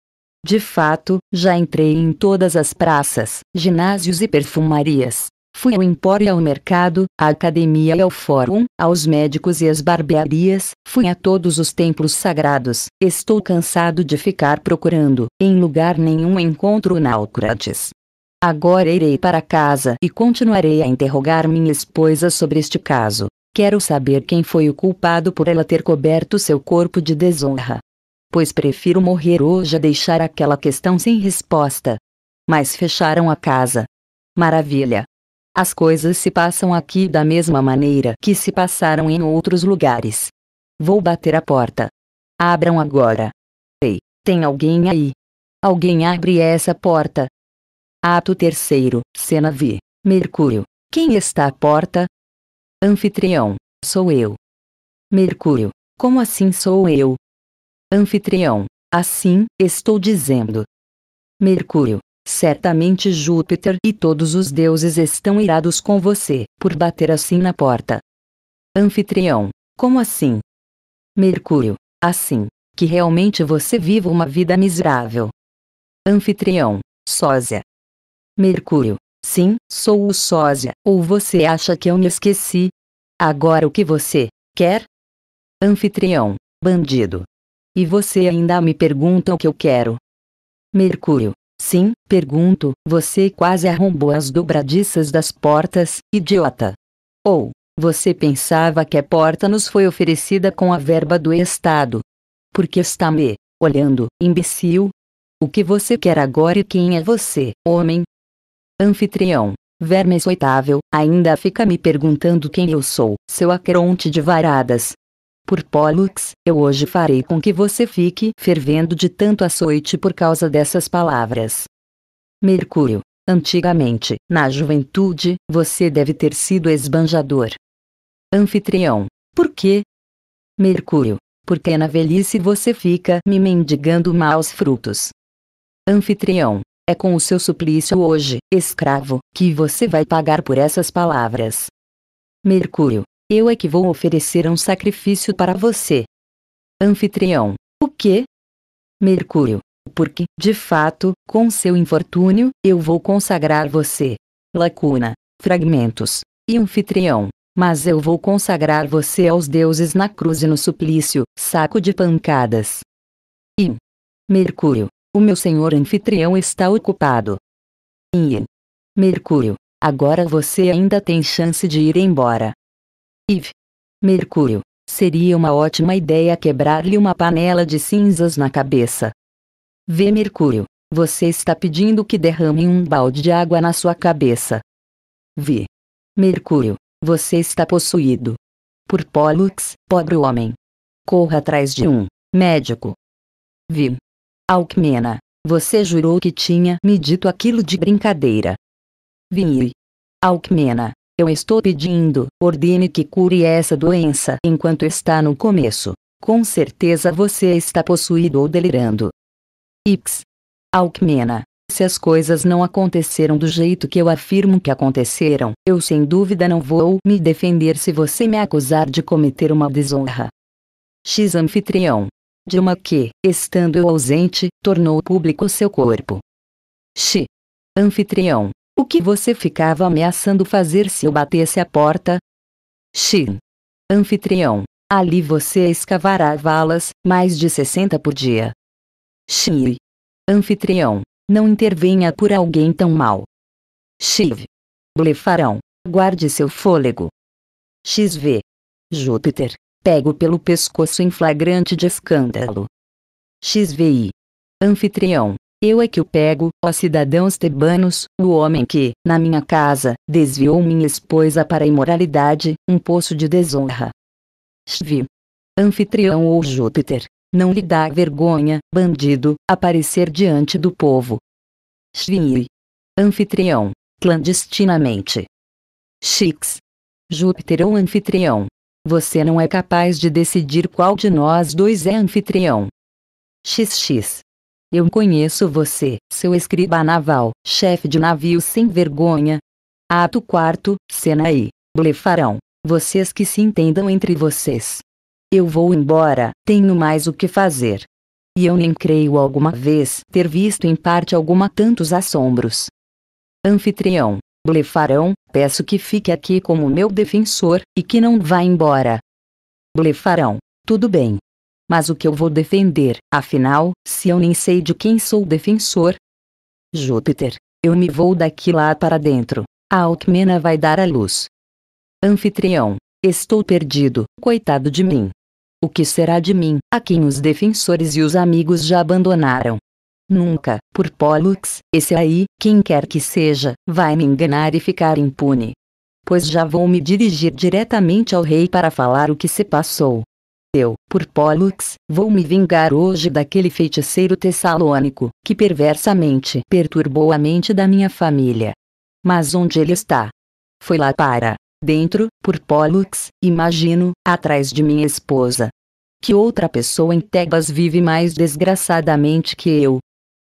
De fato, já entrei em todas as praças, ginásios e perfumarias, Fui ao empório ao mercado, à academia e ao fórum, aos médicos e às barbearias, fui a todos os templos sagrados. Estou cansado de ficar procurando, em lugar nenhum encontro Náucrates. Agora irei para casa e continuarei a interrogar minha esposa sobre este caso. Quero saber quem foi o culpado por ela ter coberto seu corpo de desonra. Pois prefiro morrer hoje a deixar aquela questão sem resposta. Mas fecharam a casa. Maravilha! As coisas se passam aqui da mesma maneira que se passaram em outros lugares. Vou bater a porta. Abram agora. Ei, tem alguém aí? Alguém abre essa porta. Ato terceiro, cena V. Mercúrio. Quem está à porta? Anfitrião, sou eu. Mercúrio. Como assim sou eu? Anfitrião. Assim, estou dizendo. Mercúrio. Certamente Júpiter e todos os deuses estão irados com você, por bater assim na porta. Anfitrião, como assim? Mercúrio, assim, que realmente você viva uma vida miserável. Anfitrião, sósia. Mercúrio, sim, sou o sósia, ou você acha que eu me esqueci? Agora o que você quer? Anfitrião, bandido. E você ainda me pergunta o que eu quero. Mercúrio, Sim, pergunto, você quase arrombou as dobradiças das portas, idiota. Ou, você pensava que a porta nos foi oferecida com a verba do Estado. Porque está me olhando, imbecil? O que você quer agora e quem é você, homem? Anfitrião, verme exoitável, ainda fica me perguntando quem eu sou, seu acronte de varadas, por Pollux, eu hoje farei com que você fique fervendo de tanto açoite por causa dessas palavras. Mercúrio. Antigamente, na juventude, você deve ter sido esbanjador. Anfitrião. Por quê? Mercúrio. Porque na velhice você fica me mendigando maus frutos. Anfitrião. É com o seu suplício hoje, escravo, que você vai pagar por essas palavras. Mercúrio, eu é que vou oferecer um sacrifício para você. Anfitrião. O quê? Mercúrio. Porque, de fato, com seu infortúnio, eu vou consagrar você. Lacuna. Fragmentos. E anfitrião. Mas eu vou consagrar você aos deuses na cruz e no suplício, saco de pancadas. E. Mercúrio. O meu senhor anfitrião está ocupado. E. Mercúrio. Agora você ainda tem chance de ir embora. Eve. Mercúrio. Seria uma ótima ideia quebrar-lhe uma panela de cinzas na cabeça. V. Mercúrio. Você está pedindo que derramem um balde de água na sua cabeça. V. Mercúrio. Você está possuído. Por Pollux, pobre homem. Corra atrás de um médico. V. Alcmena. Você jurou que tinha me dito aquilo de brincadeira. Vini. Alcmena. Eu estou pedindo, ordene que cure essa doença enquanto está no começo. Com certeza você está possuído ou delirando. X. Alcmena. Se as coisas não aconteceram do jeito que eu afirmo que aconteceram, eu sem dúvida não vou me defender se você me acusar de cometer uma desonra. X anfitrião. uma que, estando eu ausente, tornou público seu corpo. X. Anfitrião. O que você ficava ameaçando fazer se eu batesse a porta? Xin. Anfitrião. Ali você escavará valas, mais de 60 por dia. Xin. Anfitrião. Não intervenha por alguém tão mal. Xiv. Blefarão. Guarde seu fôlego. XV. Júpiter. Pego pelo pescoço em flagrante de escândalo. XVI. Anfitrião. Eu é que o pego, ó cidadãos tebanos, o homem que, na minha casa, desviou minha esposa para a imoralidade, um poço de desonra. Xvi. Anfitrião ou Júpiter, não lhe dá vergonha, bandido, aparecer diante do povo. Xvi. Anfitrião, clandestinamente. Xix. Júpiter ou anfitrião. Você não é capaz de decidir qual de nós dois é anfitrião. XX. Eu conheço você, seu escriba naval, chefe de navio sem vergonha. Ato 4, cena aí. Blefarão. Vocês que se entendam entre vocês. Eu vou embora, tenho mais o que fazer. E eu nem creio alguma vez ter visto em parte alguma tantos assombros. Anfitrião, Blefarão, peço que fique aqui como meu defensor, e que não vá embora. Blefarão, tudo bem, mas o que eu vou defender, afinal, se eu nem sei de quem sou defensor? Júpiter, eu me vou daqui lá para dentro. A Alcmena vai dar a luz. Anfitrião, estou perdido, coitado de mim. O que será de mim, a quem os defensores e os amigos já abandonaram? Nunca, por Pollux, esse aí, quem quer que seja, vai me enganar e ficar impune. Pois já vou me dirigir diretamente ao rei para falar o que se passou. Eu, por Pólux, vou me vingar hoje daquele feiticeiro tessalônico, que perversamente perturbou a mente da minha família. Mas onde ele está? Foi lá para, dentro, por Pólux, imagino, atrás de minha esposa. Que outra pessoa em Tebas vive mais desgraçadamente que eu?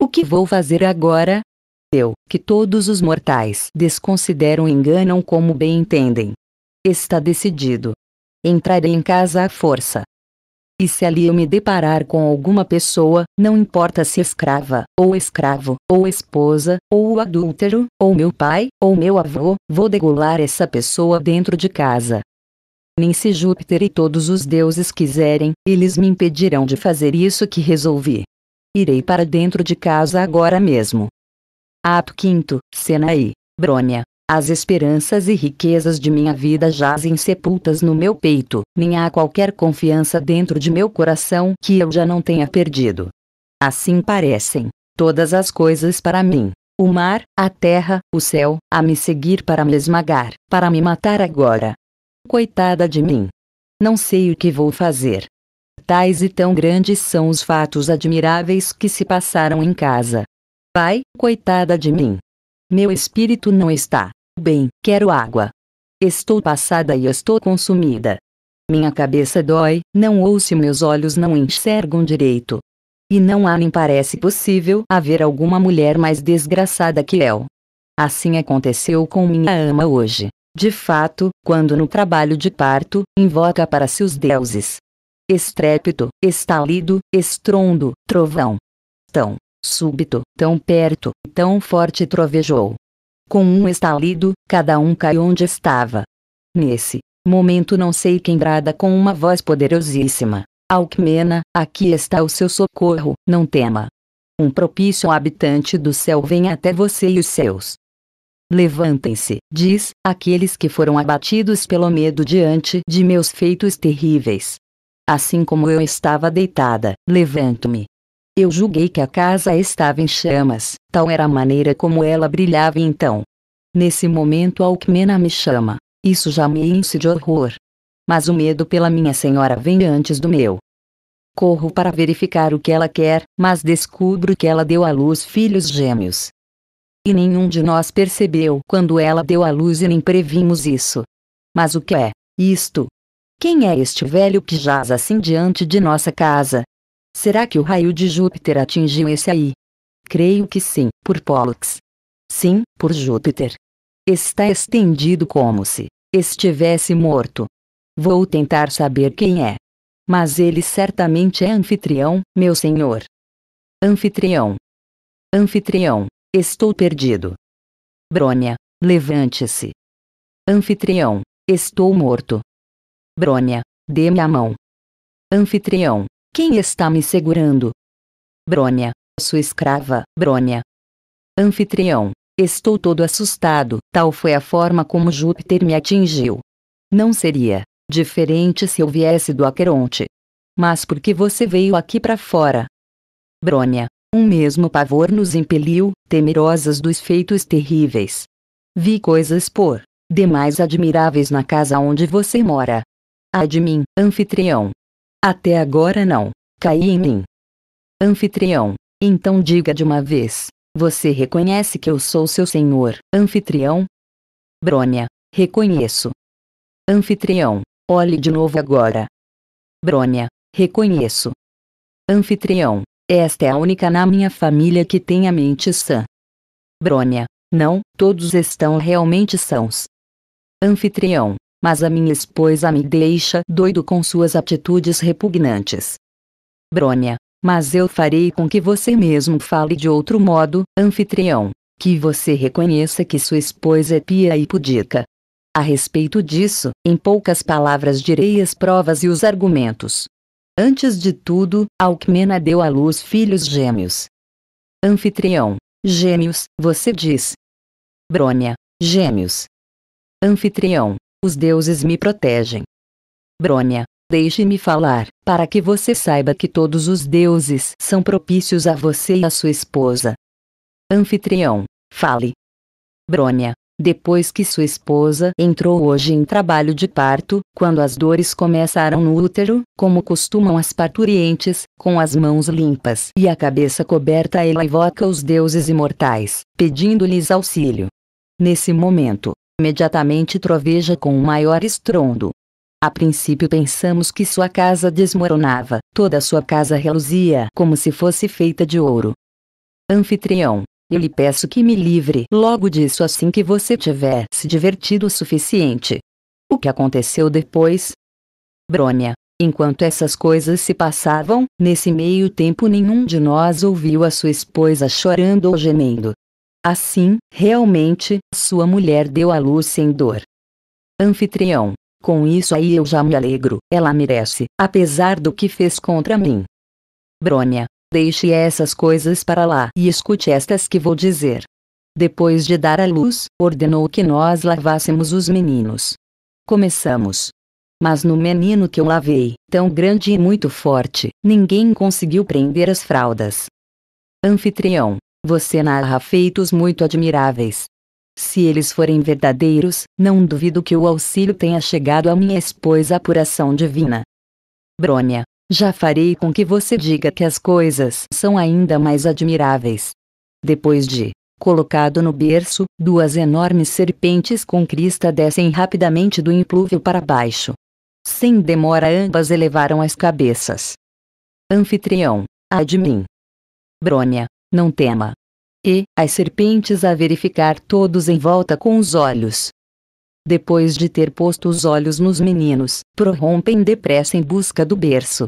O que vou fazer agora? Eu, que todos os mortais desconsideram e enganam como bem entendem. Está decidido entrarei em casa à força. E se ali eu me deparar com alguma pessoa, não importa se escrava, ou escravo, ou esposa, ou adúltero, ou meu pai, ou meu avô, vou degolar essa pessoa dentro de casa. Nem se Júpiter e todos os deuses quiserem, eles me impedirão de fazer isso que resolvi. Irei para dentro de casa agora mesmo. Ato 5, Senaí, Brônia, as esperanças e riquezas de minha vida jazem sepultas no meu peito, nem há qualquer confiança dentro de meu coração que eu já não tenha perdido. Assim parecem todas as coisas para mim: o mar, a terra, o céu, a me seguir para me esmagar, para me matar agora. Coitada de mim! Não sei o que vou fazer. Tais e tão grandes são os fatos admiráveis que se passaram em casa. Pai, coitada de mim! Meu espírito não está Bem, quero água. Estou passada e estou consumida. Minha cabeça dói, não ouço meus olhos não enxergam direito. E não há nem parece possível haver alguma mulher mais desgraçada que eu. Assim aconteceu com minha ama hoje. De fato, quando no trabalho de parto, invoca para si os deuses. Estrépito, estalido, estrondo, trovão. Tão súbito, tão perto, tão forte trovejou, com um estalido, cada um caiu onde estava. Nesse momento não sei quem brada com uma voz poderosíssima. Alcmena, aqui está o seu socorro, não tema. Um propício habitante do céu vem até você e os seus. Levantem-se, diz, aqueles que foram abatidos pelo medo diante de meus feitos terríveis. Assim como eu estava deitada, levanto-me, eu julguei que a casa estava em chamas, tal era a maneira como ela brilhava então. Nesse momento Alcmena me chama. Isso já me enche de horror. Mas o medo pela minha senhora vem antes do meu. Corro para verificar o que ela quer, mas descubro que ela deu à luz filhos gêmeos. E nenhum de nós percebeu quando ela deu à luz e nem previmos isso. Mas o que é isto? Quem é este velho que jaz assim diante de nossa casa, Será que o raio de Júpiter atingiu esse aí? Creio que sim, por Pollux. Sim, por Júpiter. Está estendido como se estivesse morto. Vou tentar saber quem é. Mas ele certamente é anfitrião, meu senhor. Anfitrião. Anfitrião, estou perdido. Brônia, levante-se. Anfitrião, estou morto. Brônia, dê-me a mão. Anfitrião, quem está me segurando? Brônia, sua escrava, Brônia. Anfitrião, estou todo assustado, tal foi a forma como Júpiter me atingiu. Não seria diferente se eu viesse do Aqueronte. Mas por que você veio aqui para fora? Brônia, um mesmo pavor nos impeliu, temerosas dos feitos terríveis. Vi coisas por demais admiráveis na casa onde você mora. Ai de mim, anfitrião, até agora não. Caí em mim. Anfitrião. Então diga de uma vez. Você reconhece que eu sou seu senhor, anfitrião? Brônia. Reconheço. Anfitrião. Olhe de novo agora. Brônia. Reconheço. Anfitrião. Esta é a única na minha família que tem a mente sã. Brônia. Não, todos estão realmente sãos. Anfitrião mas a minha esposa me deixa doido com suas atitudes repugnantes. Brônia, mas eu farei com que você mesmo fale de outro modo, anfitrião, que você reconheça que sua esposa é pia e pudica. A respeito disso, em poucas palavras direi as provas e os argumentos. Antes de tudo, Alcmena deu à luz filhos gêmeos. Anfitrião, gêmeos, você diz. Brônia, gêmeos. Anfitrião, os deuses me protegem. Brônia, deixe-me falar, para que você saiba que todos os deuses são propícios a você e a sua esposa. Anfitrião, fale. Brônia, depois que sua esposa entrou hoje em trabalho de parto, quando as dores começaram no útero, como costumam as parturientes, com as mãos limpas e a cabeça coberta, ela evoca os deuses imortais, pedindo-lhes auxílio. Nesse momento, imediatamente troveja com o maior estrondo. A princípio pensamos que sua casa desmoronava, toda sua casa reluzia como se fosse feita de ouro. Anfitrião, eu lhe peço que me livre logo disso assim que você tiver se divertido o suficiente. O que aconteceu depois? Brônia, enquanto essas coisas se passavam, nesse meio tempo nenhum de nós ouviu a sua esposa chorando ou gemendo. Assim, realmente, sua mulher deu à luz sem dor. Anfitrião, com isso aí eu já me alegro, ela merece, apesar do que fez contra mim. Brônia, deixe essas coisas para lá e escute estas que vou dizer. Depois de dar à luz, ordenou que nós lavássemos os meninos. Começamos. Mas no menino que eu lavei, tão grande e muito forte, ninguém conseguiu prender as fraldas. Anfitrião, você narra feitos muito admiráveis. Se eles forem verdadeiros, não duvido que o auxílio tenha chegado à minha esposa por ação divina. Brônia, já farei com que você diga que as coisas são ainda mais admiráveis. Depois de colocado no berço, duas enormes serpentes com crista descem rapidamente do implúvio para baixo. Sem demora, ambas elevaram as cabeças. Anfitrião, admin. Brônia, não tema. E, as serpentes a verificar todos em volta com os olhos. Depois de ter posto os olhos nos meninos, prorrompem depressa em busca do berço.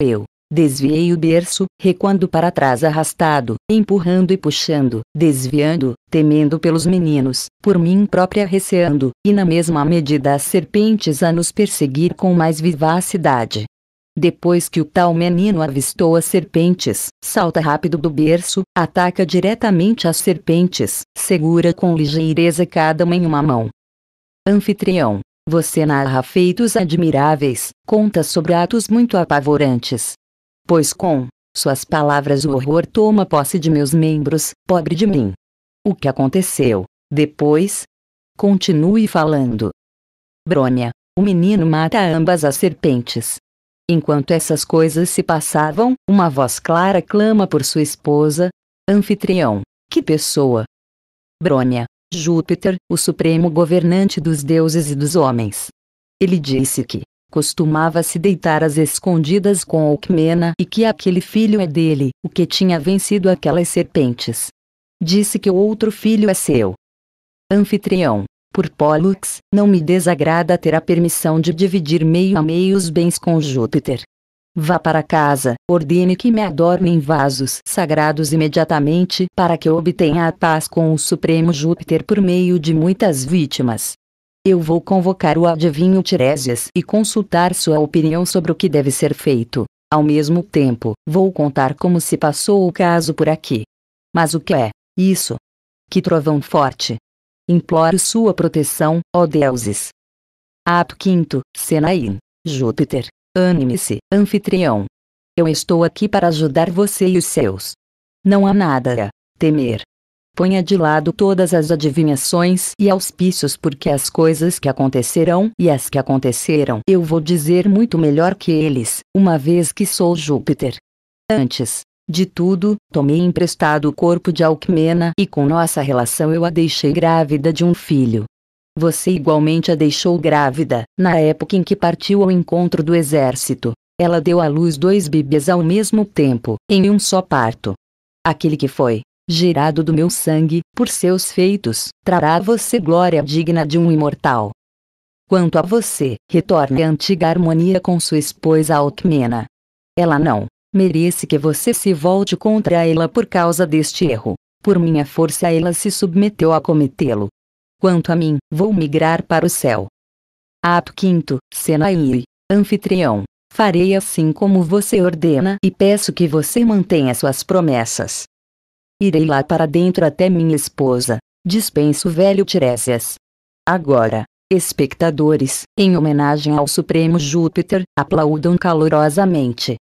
Eu, Desviei o berço, recuando para trás arrastado, empurrando e puxando, desviando, temendo pelos meninos, por mim própria receando, e na mesma medida as serpentes a nos perseguir com mais vivacidade, depois que o tal menino avistou as serpentes, salta rápido do berço, ataca diretamente as serpentes, segura com ligeireza cada uma em uma mão. Anfitrião. Você narra feitos admiráveis, conta sobre atos muito apavorantes. Pois com suas palavras o horror toma posse de meus membros, pobre de mim. O que aconteceu? Depois? Continue falando. Brônia. O menino mata ambas as serpentes, Enquanto essas coisas se passavam, uma voz clara clama por sua esposa: Anfitrião, que pessoa! Brônia, Júpiter, o supremo governante dos deuses e dos homens. Ele disse que costumava se deitar às escondidas com Alcmena e que aquele filho é dele, o que tinha vencido aquelas serpentes. Disse que o outro filho é seu. Anfitrião, por Pollux, não me desagrada ter a permissão de dividir meio a meio os bens com Júpiter. Vá para casa, ordene que me adornem vasos sagrados imediatamente para que eu obtenha a paz com o Supremo Júpiter por meio de muitas vítimas. Eu vou convocar o adivinho Tiresias e consultar sua opinião sobre o que deve ser feito. Ao mesmo tempo, vou contar como se passou o caso por aqui. Mas o que é isso? Que trovão forte, imploro sua proteção, ó deuses. Ato 5, Senaim, Júpiter, anime-se, anfitrião. Eu estou aqui para ajudar você e os seus. Não há nada a temer. Ponha de lado todas as adivinhações e auspícios, porque as coisas que acontecerão e as que aconteceram eu vou dizer muito melhor que eles, uma vez que sou Júpiter. Antes, de tudo, tomei emprestado o corpo de Alcmena e com nossa relação eu a deixei grávida de um filho. Você igualmente a deixou grávida, na época em que partiu ao encontro do exército. Ela deu à luz dois bebês ao mesmo tempo, em um só parto. Aquele que foi gerado do meu sangue, por seus feitos, trará a você glória digna de um imortal. Quanto a você, retorne à antiga harmonia com sua esposa Alcmena. Ela não merece que você se volte contra ela por causa deste erro. Por minha força ela se submeteu a cometê-lo. Quanto a mim, vou migrar para o céu. Ato quinto, Senai, anfitrião. Farei assim como você ordena e peço que você mantenha suas promessas. Irei lá para dentro até minha esposa. Dispenso velho Tiresias. Agora, espectadores, em homenagem ao Supremo Júpiter, aplaudam calorosamente.